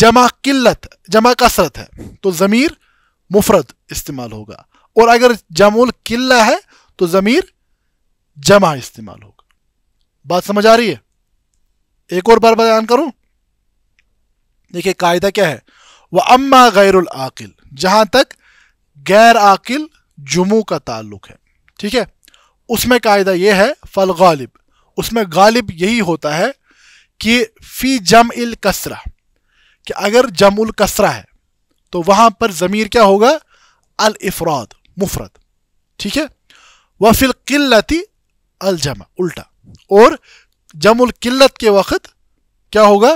जमा किल्लत जमा कसरत है तो ज़मीर मुफरत इस्तेमाल होगा और अगर जमुल किल्ला है तो ज़मीर जमा इस्तेमाल होगा बात समझ आ रही है एक और बार बयान करूं देखिए कायदा क्या है वह अम्मा गैरुल आकिल जहां तक गैर आकिल जुमू का ताल्लुक है ठीक है उसमें कायदा यह है फल गालिब उसमें गालिब यही होता है कि फ़ी जम इल कसरा कि अगर जमुल कसरा है तो वहां पर ज़मीर क्या होगा अल इफराद मुफरत ठीक है वफिल किल्लती अलजमा उल्टा और जमुल किल्लत के वक़्त क्या होगा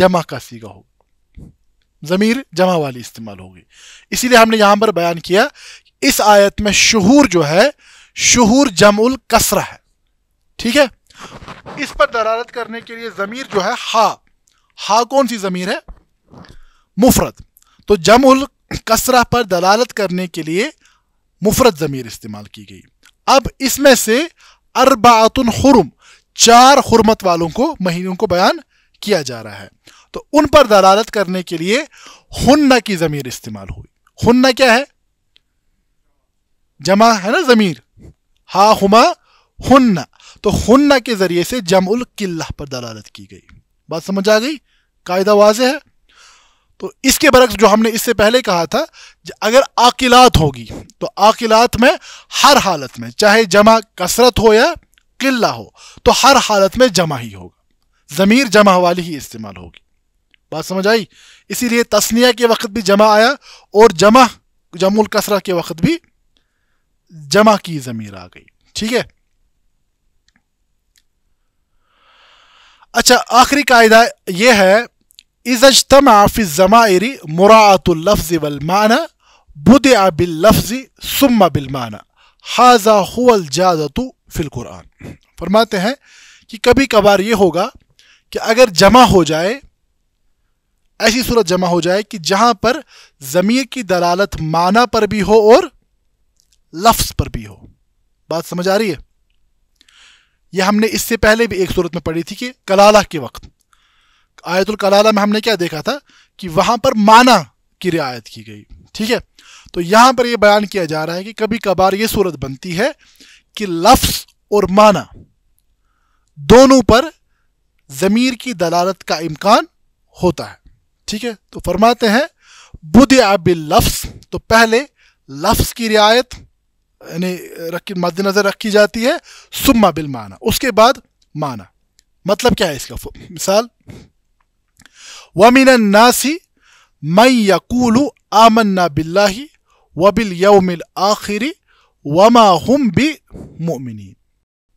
जमा का सीगा होगा ज़मीर जमा वाली इस्तेमाल होगी इसीलिए हमने यहां पर बयान किया इस आयत में शहूर जो है शहूर जमुल कसरा है ठीक है इस पर दरारत करने के लिए ज़मीर जो है हा हा कौन सी ज़मीर है मुफरत तो जमुल कसरा पर दलालत करने के लिए मुफरत ज़मीर इस्तेमाल की गई अब इसमें से अरबातुल हुरम चार हुरमत वालों को महीनों को बयान किया जा रहा है तो उन पर दलालत करने के लिए हुन्ना की ज़मीर इस्तेमाल हुई हुन्ना क्या है जमा है ना ज़मीर हा हुमा हुन्ना तो हुन्ना के ज़रिए से जमुल किल्ला पर दलालत की गई बात समझ आ गई कायदा वाज है तो इसके बरक्स जो हमने इससे पहले कहा था अगर आकिलात होगी तो आकिलात में हर हालत में चाहे जमा कसरत हो या किल्ला हो तो हर हालत में जमा ही होगा ज़मीर जमा वाली ही इस्तेमाल होगी बात समझ आई इसीलिए तस्निया के वक्त भी जमा आया और जमा जमुल कसरा के वक्त भी जमा की ज़मीर आ गई ठीक है अच्छा आखिरी कायदा यह है इज़मा फ़िज़मायरी मुरातुल्लफ़ वलमाना बिल लफ्ज सुम्मा बिलमाना हाजा हुल जादतु कुरान फरमाते हैं कि कभी कभार ये होगा कि अगर जमा हो जाए ऐसी सूरत जमा हो जाए कि जहां पर ज़मीर की दलालत माना पर भी हो और लफ्ज़ पर भी हो बात समझ आ रही है ये हमने इससे पहले भी एक सूरत में पढ़ी थी कि कलाला के वक्त आयतुल कलाला में हमने क्या देखा था कि वहाँ पर माना की रियायत की गई ठीक है तो यहाँ पर यह बयान किया जा रहा है कि कभी कभार ये सूरत बनती है कि लफ्स और माना दोनों पर ज़मीर की दलालत का इम्कान होता है ठीक है तो फरमाते हैं बुध बिल लफ्स तो पहले लफ्स की रियायत यानी रख मद्देनज़र रखी जाती है सुम्मा बिल माना उसके बाद माना मतलब क्या है इसका मिसाल वमिन नासी मई यकूल आमन्ना बिल्ला वबिल यौमिल आखिरी वमा हम भी मोमिनी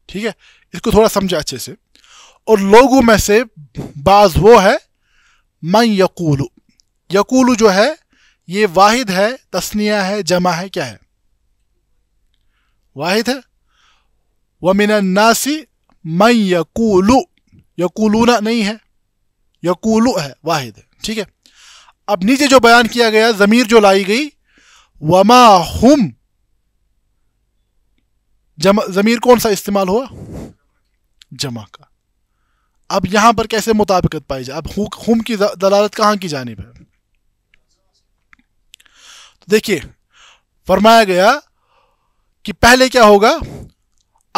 ठीक है इसको थोड़ा समझा अच्छे से और लोगों में से बाज वो है मई यकूल यकूल जो है ये वाहिद है तस्निया है जमा है क्या है वाहिद है वमिनन्नासी मैं यकूलू यकूलूना नहीं है यकूलू है वाहिद है ठीक है अब नीचे जो बयान किया गया ज़मीर जो लाई गई वमा हम जम ज़मीर कौन सा इस्तेमाल हुआ जमा का अब यहाँ पर कैसे मुताबिकत पाई जाए अब हम की दलालत कहाँ की जानब है तो देखिए फरमाया गया कि पहले क्या होगा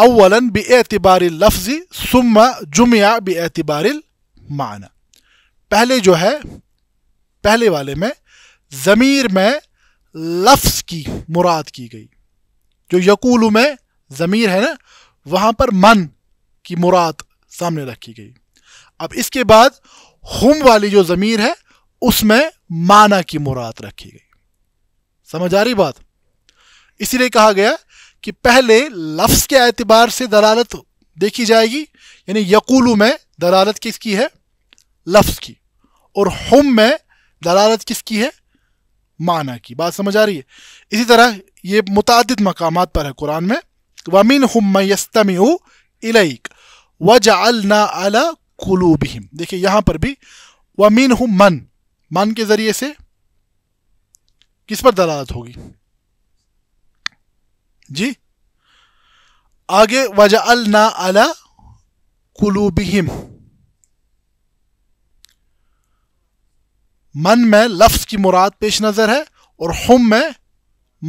अवलन बे एतबार लफ्ज़ सुम्मा जुमिया बे एतबार माना पहले जो है पहले वाले में ज़मीर में लफ्ज़ की मुराद की गई जो यकूल में ज़मीर है ना वहाँ पर मन की मुराद सामने रखी गई अब इसके बाद हम वाली जो ज़मीर है उसमें माना की मुराद रखी गई समझ आ रही बात इसीलिए कहा गया कि पहले लफ्स के एतबार से दलालत देखी जाएगी यानी यकूलू में दलालत किसकी है लफ्स की और हम में दलालत किसकी है माना की बात समझ आ रही है इसी तरह ये मुतद मकाम पर है कुरान में वमिन हम यस्तमी इलैक व अला कुलूबहिम देखिए यहां पर भी वमिन हम मन मन के ज़रिए से किस पर दलालत होगी जी आगे वजा अल ना अला कुलूबिहिम मन में लफ्ज की मुराद पेश नज़र है और हम में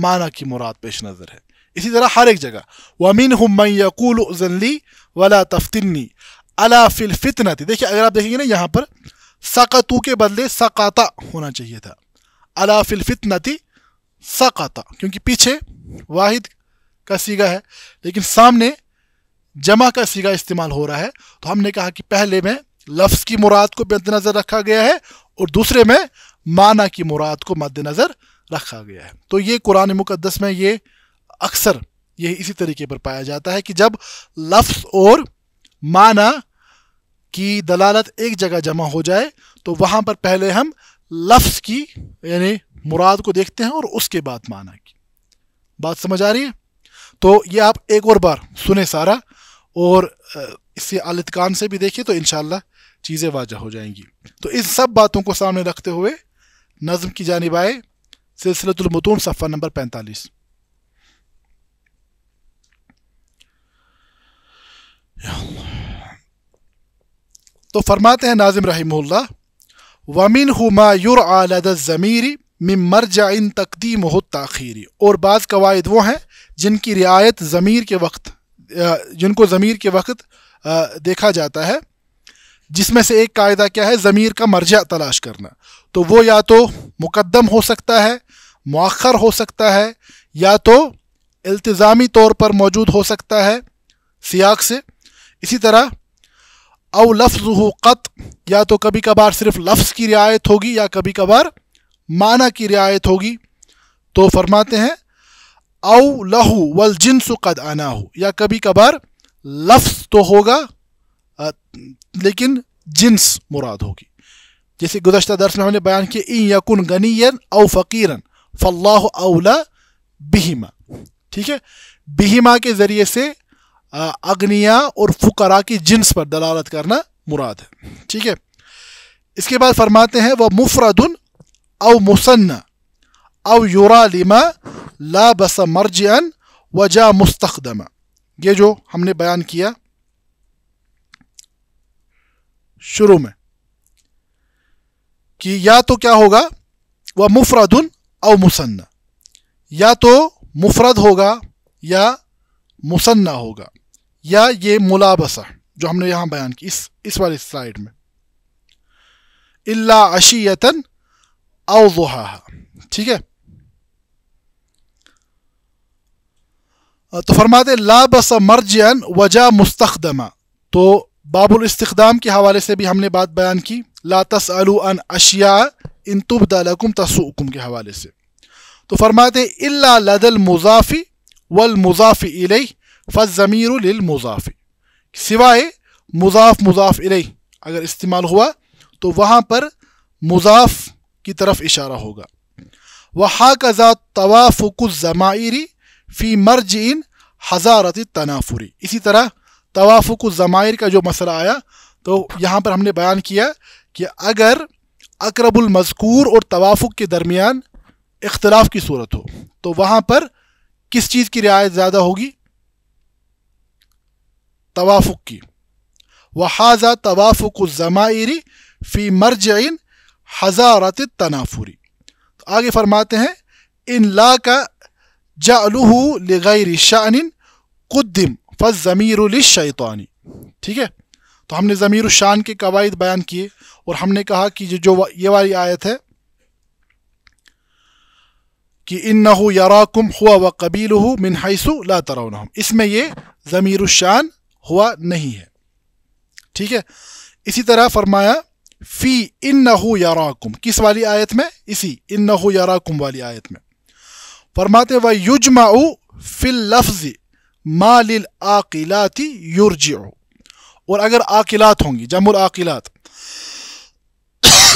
माना की मुराद पेश नज़र है इसी तरह हर एक जगह वमिन हमई यकूल उजनली वला तफ्तिनी अला फिल थी देखिए अगर आप देखेंगे ना यहाँ पर सकतू के बदले सकाता होना चाहिए था अला फिल थी सकाता क्योंकि पीछे वाहिद का सीगा है लेकिन सामने जमा का सीगा इस्तेमाल हो रहा है तो हमने कहा कि पहले में लफ्ज़ की मुराद को मद्दनज़र रखा गया है और दूसरे में माना की मुराद को मद्दनज़र रखा गया है तो ये कुरान मुकदस में ये अक्सर ये इसी तरीके पर पाया जाता है कि जब लफ्ज़ और माना की दलालत एक जगह जमा हो जाए तो वहाँ पर पहले हम लफ्ज़ की यानी मुराद को देखते हैं और उसके बाद माना की बात समझ आ रही है तो ये आप एक और बार सुने सारा और इससे अलतकान से भी देखिए तो इन चीज़ें वाजह हो जाएंगी तो इन सब बातों को सामने रखते हुए नज़म की जानब आए सिलसिलतुलमतून सफ़ा नंबर पैंतालीस तो फरमाते हैं नाजिम रही वमिन हुमा युर आलद ज़मीरी जा इन तकदीम हो ताखीरी और बाज़ कवायद वो हैं जिनकी रियायत ज़मीर के वक्त जिनको ज़मीर के वक्त देखा जाता है जिसमें से एक कायदा क्या है ज़मीर का मर्जा तलाश करना तो वो या तो मुकदम हो सकता है मौखर हो सकता है या तो इल्तज़ामी तौर पर मौजूद हो सकता है सियाक से इसी तरह अव लफ्ज़ क़त या तो कभी कभार सिर्फ लफ्ज़ की रियायत होगी या कभी कभार माना की रियायत होगी तो फरमाते हैं औ लहू वल जिन्स कद आना हो या कभी कभार लफ्स तो होगा आ, लेकिन जिन्स मुराद होगी जैसे गुजशत दर्स में हमने बयान किया इन यकुन गनीयन औ फ़कीरन फ़ल्लाह औला बिहिमा ठीक है बिहिमा के ज़रिए से अग्निया और फ़ुकरा की जिन्स पर दलालत करना मुराद है ठीक है इसके बाद फरमाते हैं वह मुफरदन औ मुसन्ना औ युरा लिमा ला मर्ज अन वजा मुस्तकदमा ये जो हमने बयान किया शुरू में कि या तो क्या होगा वह मुफरदन और मुसन्ना या तो मुफरद होगा या मुसन्ना होगा या ये मुलाबसा जो हमने यहां बयान की इस इस वाली स्लाइड में इल्ला अशियतन औ ठीक है तो फरमाते लाबस मर्जन वजा मुस्तखदमा तो बाबुल इस्तखदाम के हवाले से भी हमने बात बयान की लातस अन अशिया इन तुबदलकुम तसुकुम के हवाले से तो फरमाते इल्ला लदल मुजाफ़ी वल मुजाफ़ी इलई फ़मीर मुजाफ़ी सिवाय मुजाफ मुजाफ इलई अगर इस्तेमाल हुआ तो वहाँ पर मुजाफ की तरफ इशारा होगा वहा कज़ा तवाफ़ुक ज़मायरी फ़ी मर्ज इन हज़ारत तनाफुरी इसी तरह तवाफ़ुक ज़मायर का जो मसला आया तो यहाँ पर हमने बयान किया कि अगर अकरबुल मज़कूर और तवाफ़ुक के दरमियान इख्तलाफ की सूरत हो तो वहाँ पर किस चीज़ की रियायत ज़्यादा होगी तवाफ़ुक की वहाजा तवाफ़ुक ज़मायरी फ़ी मर्ज इन हज़ारत तनाफुरी तो आगे फरमाते हैं इन ला का जालू لغير شأن قدم فالزمير للشيطان ठीक है तो हमने ज़मीर शान के कवायद बयान किए और हमने कहा कि जो ये वाली आयत है कि इन्नहु यराकुम हुआ व कबील मिन हैसु ला तरौन इसमें ये ज़मीर शान हुआ नहीं है ठीक है इसी तरह फरमाया फ़ी इन्नहु यराकुम किस वाली आयत में इसी इन्नहु यराकुम वाली आयत में फरमाते व युजमाऊ फिल लफ्ज़ मालिल आकिलाती युरज और अगर आकिलात होंगी जमुल आकिलात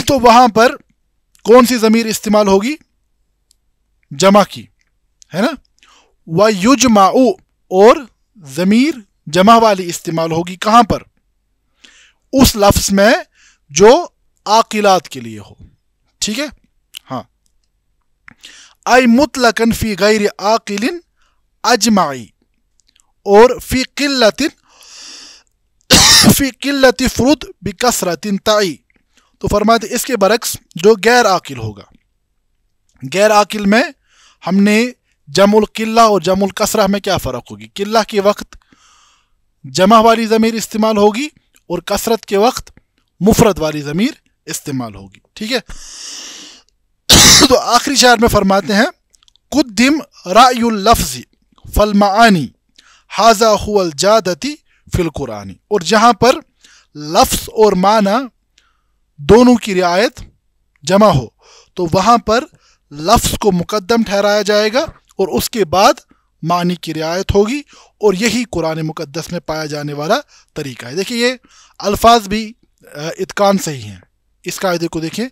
तो वहां पर कौन सी ज़मीर इस्तेमाल होगी जमा की है ना व युजमाऊ और ज़मीर जमा वाली इस्तेमाल होगी कहां पर उस लफ्ज़ में जो आकिलात के लिए हो ठीक है आई मुतलकन फ़ी गैर आकिलिन अजमाई और फ़ी किल्लतिन फ़ी किल्लत फ्रुद बकसरतिन ताई तो फरमाते इसके बरक्स जो गैर आकिल होगा गैर आकिल में हमने जमुल किल्ला और जमुल कसरा में क्या फ़र्क होगी किल्ला के वक्त जमा वाली ज़मीर इस्तेमाल होगी और कसरत के वक्त मुफरत वाली ज़मीर इस्तेमाल होगी ठीक है तो आखिरी शायर में फरमाते हैं कुदिम रायुल्लफ़ी फलमानी हाजा हुल जादती फिल कुरानी और जहाँ पर लफ्स और माना दोनों की रियायत जमा हो तो वहाँ पर लफ्स को मुकदम ठहराया जाएगा और उसके बाद मानी की रियायत होगी और यही कुरान मुक़दस में पाया जाने वाला तरीका है देखिए ये अल्फाज भी इतकान सही हैं इस कायदे को देखें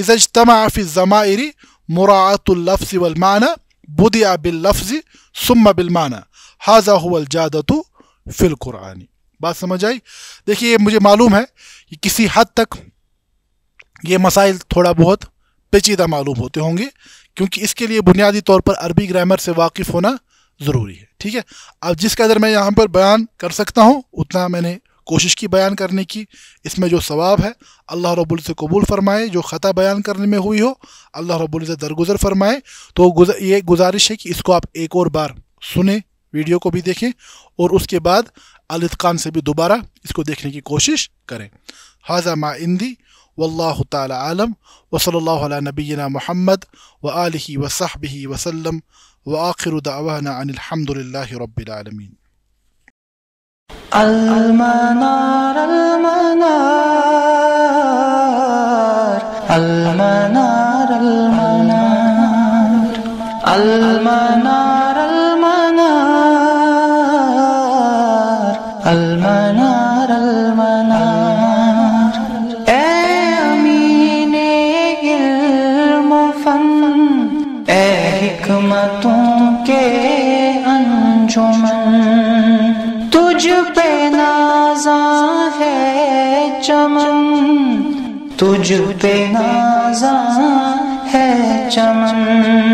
इज़ा इजतमा फ़िज़मायरी मुरातुल्लफ़ वलमाना बुदिया बिल्लफ़ सुम बिलमाना हाजा हुल जादतु फिल कुरानी बात समझ आई देखिए ये मुझे मालूम है कि किसी हद तक ये मसाइल थोड़ा बहुत पेचीदा मालूम होते होंगे क्योंकि इसके लिए बुनियादी तौर पर अरबी ग्रामर से वाकिफ़ होना ज़रूरी है ठीक है अब जिस कदर मैं यहाँ पर बयान कर सकता हूँ उतना मैंने कोशिश की बयान करने की इसमें जो सवाब है अल्लाह रब्बुल से कबूल फरमाए जो ख़ता बयान करने में हुई हो अल्लाह रब्बुल से दरगुजर फरमाए तो गुजर, ये गुजारिश है कि इसको आप एक और बार सुने वीडियो को भी देखें और उसके बाद अलित खान से भी दोबारा इसको देखने की कोशिश करें हाजा मा इंदी الله على نبينا محمد महमद व وسلم وآخر वसलम व आखिर لله رب العالمين Al-Manar, Al-Manar, Al-Manar तुझ पे नाजा है चमन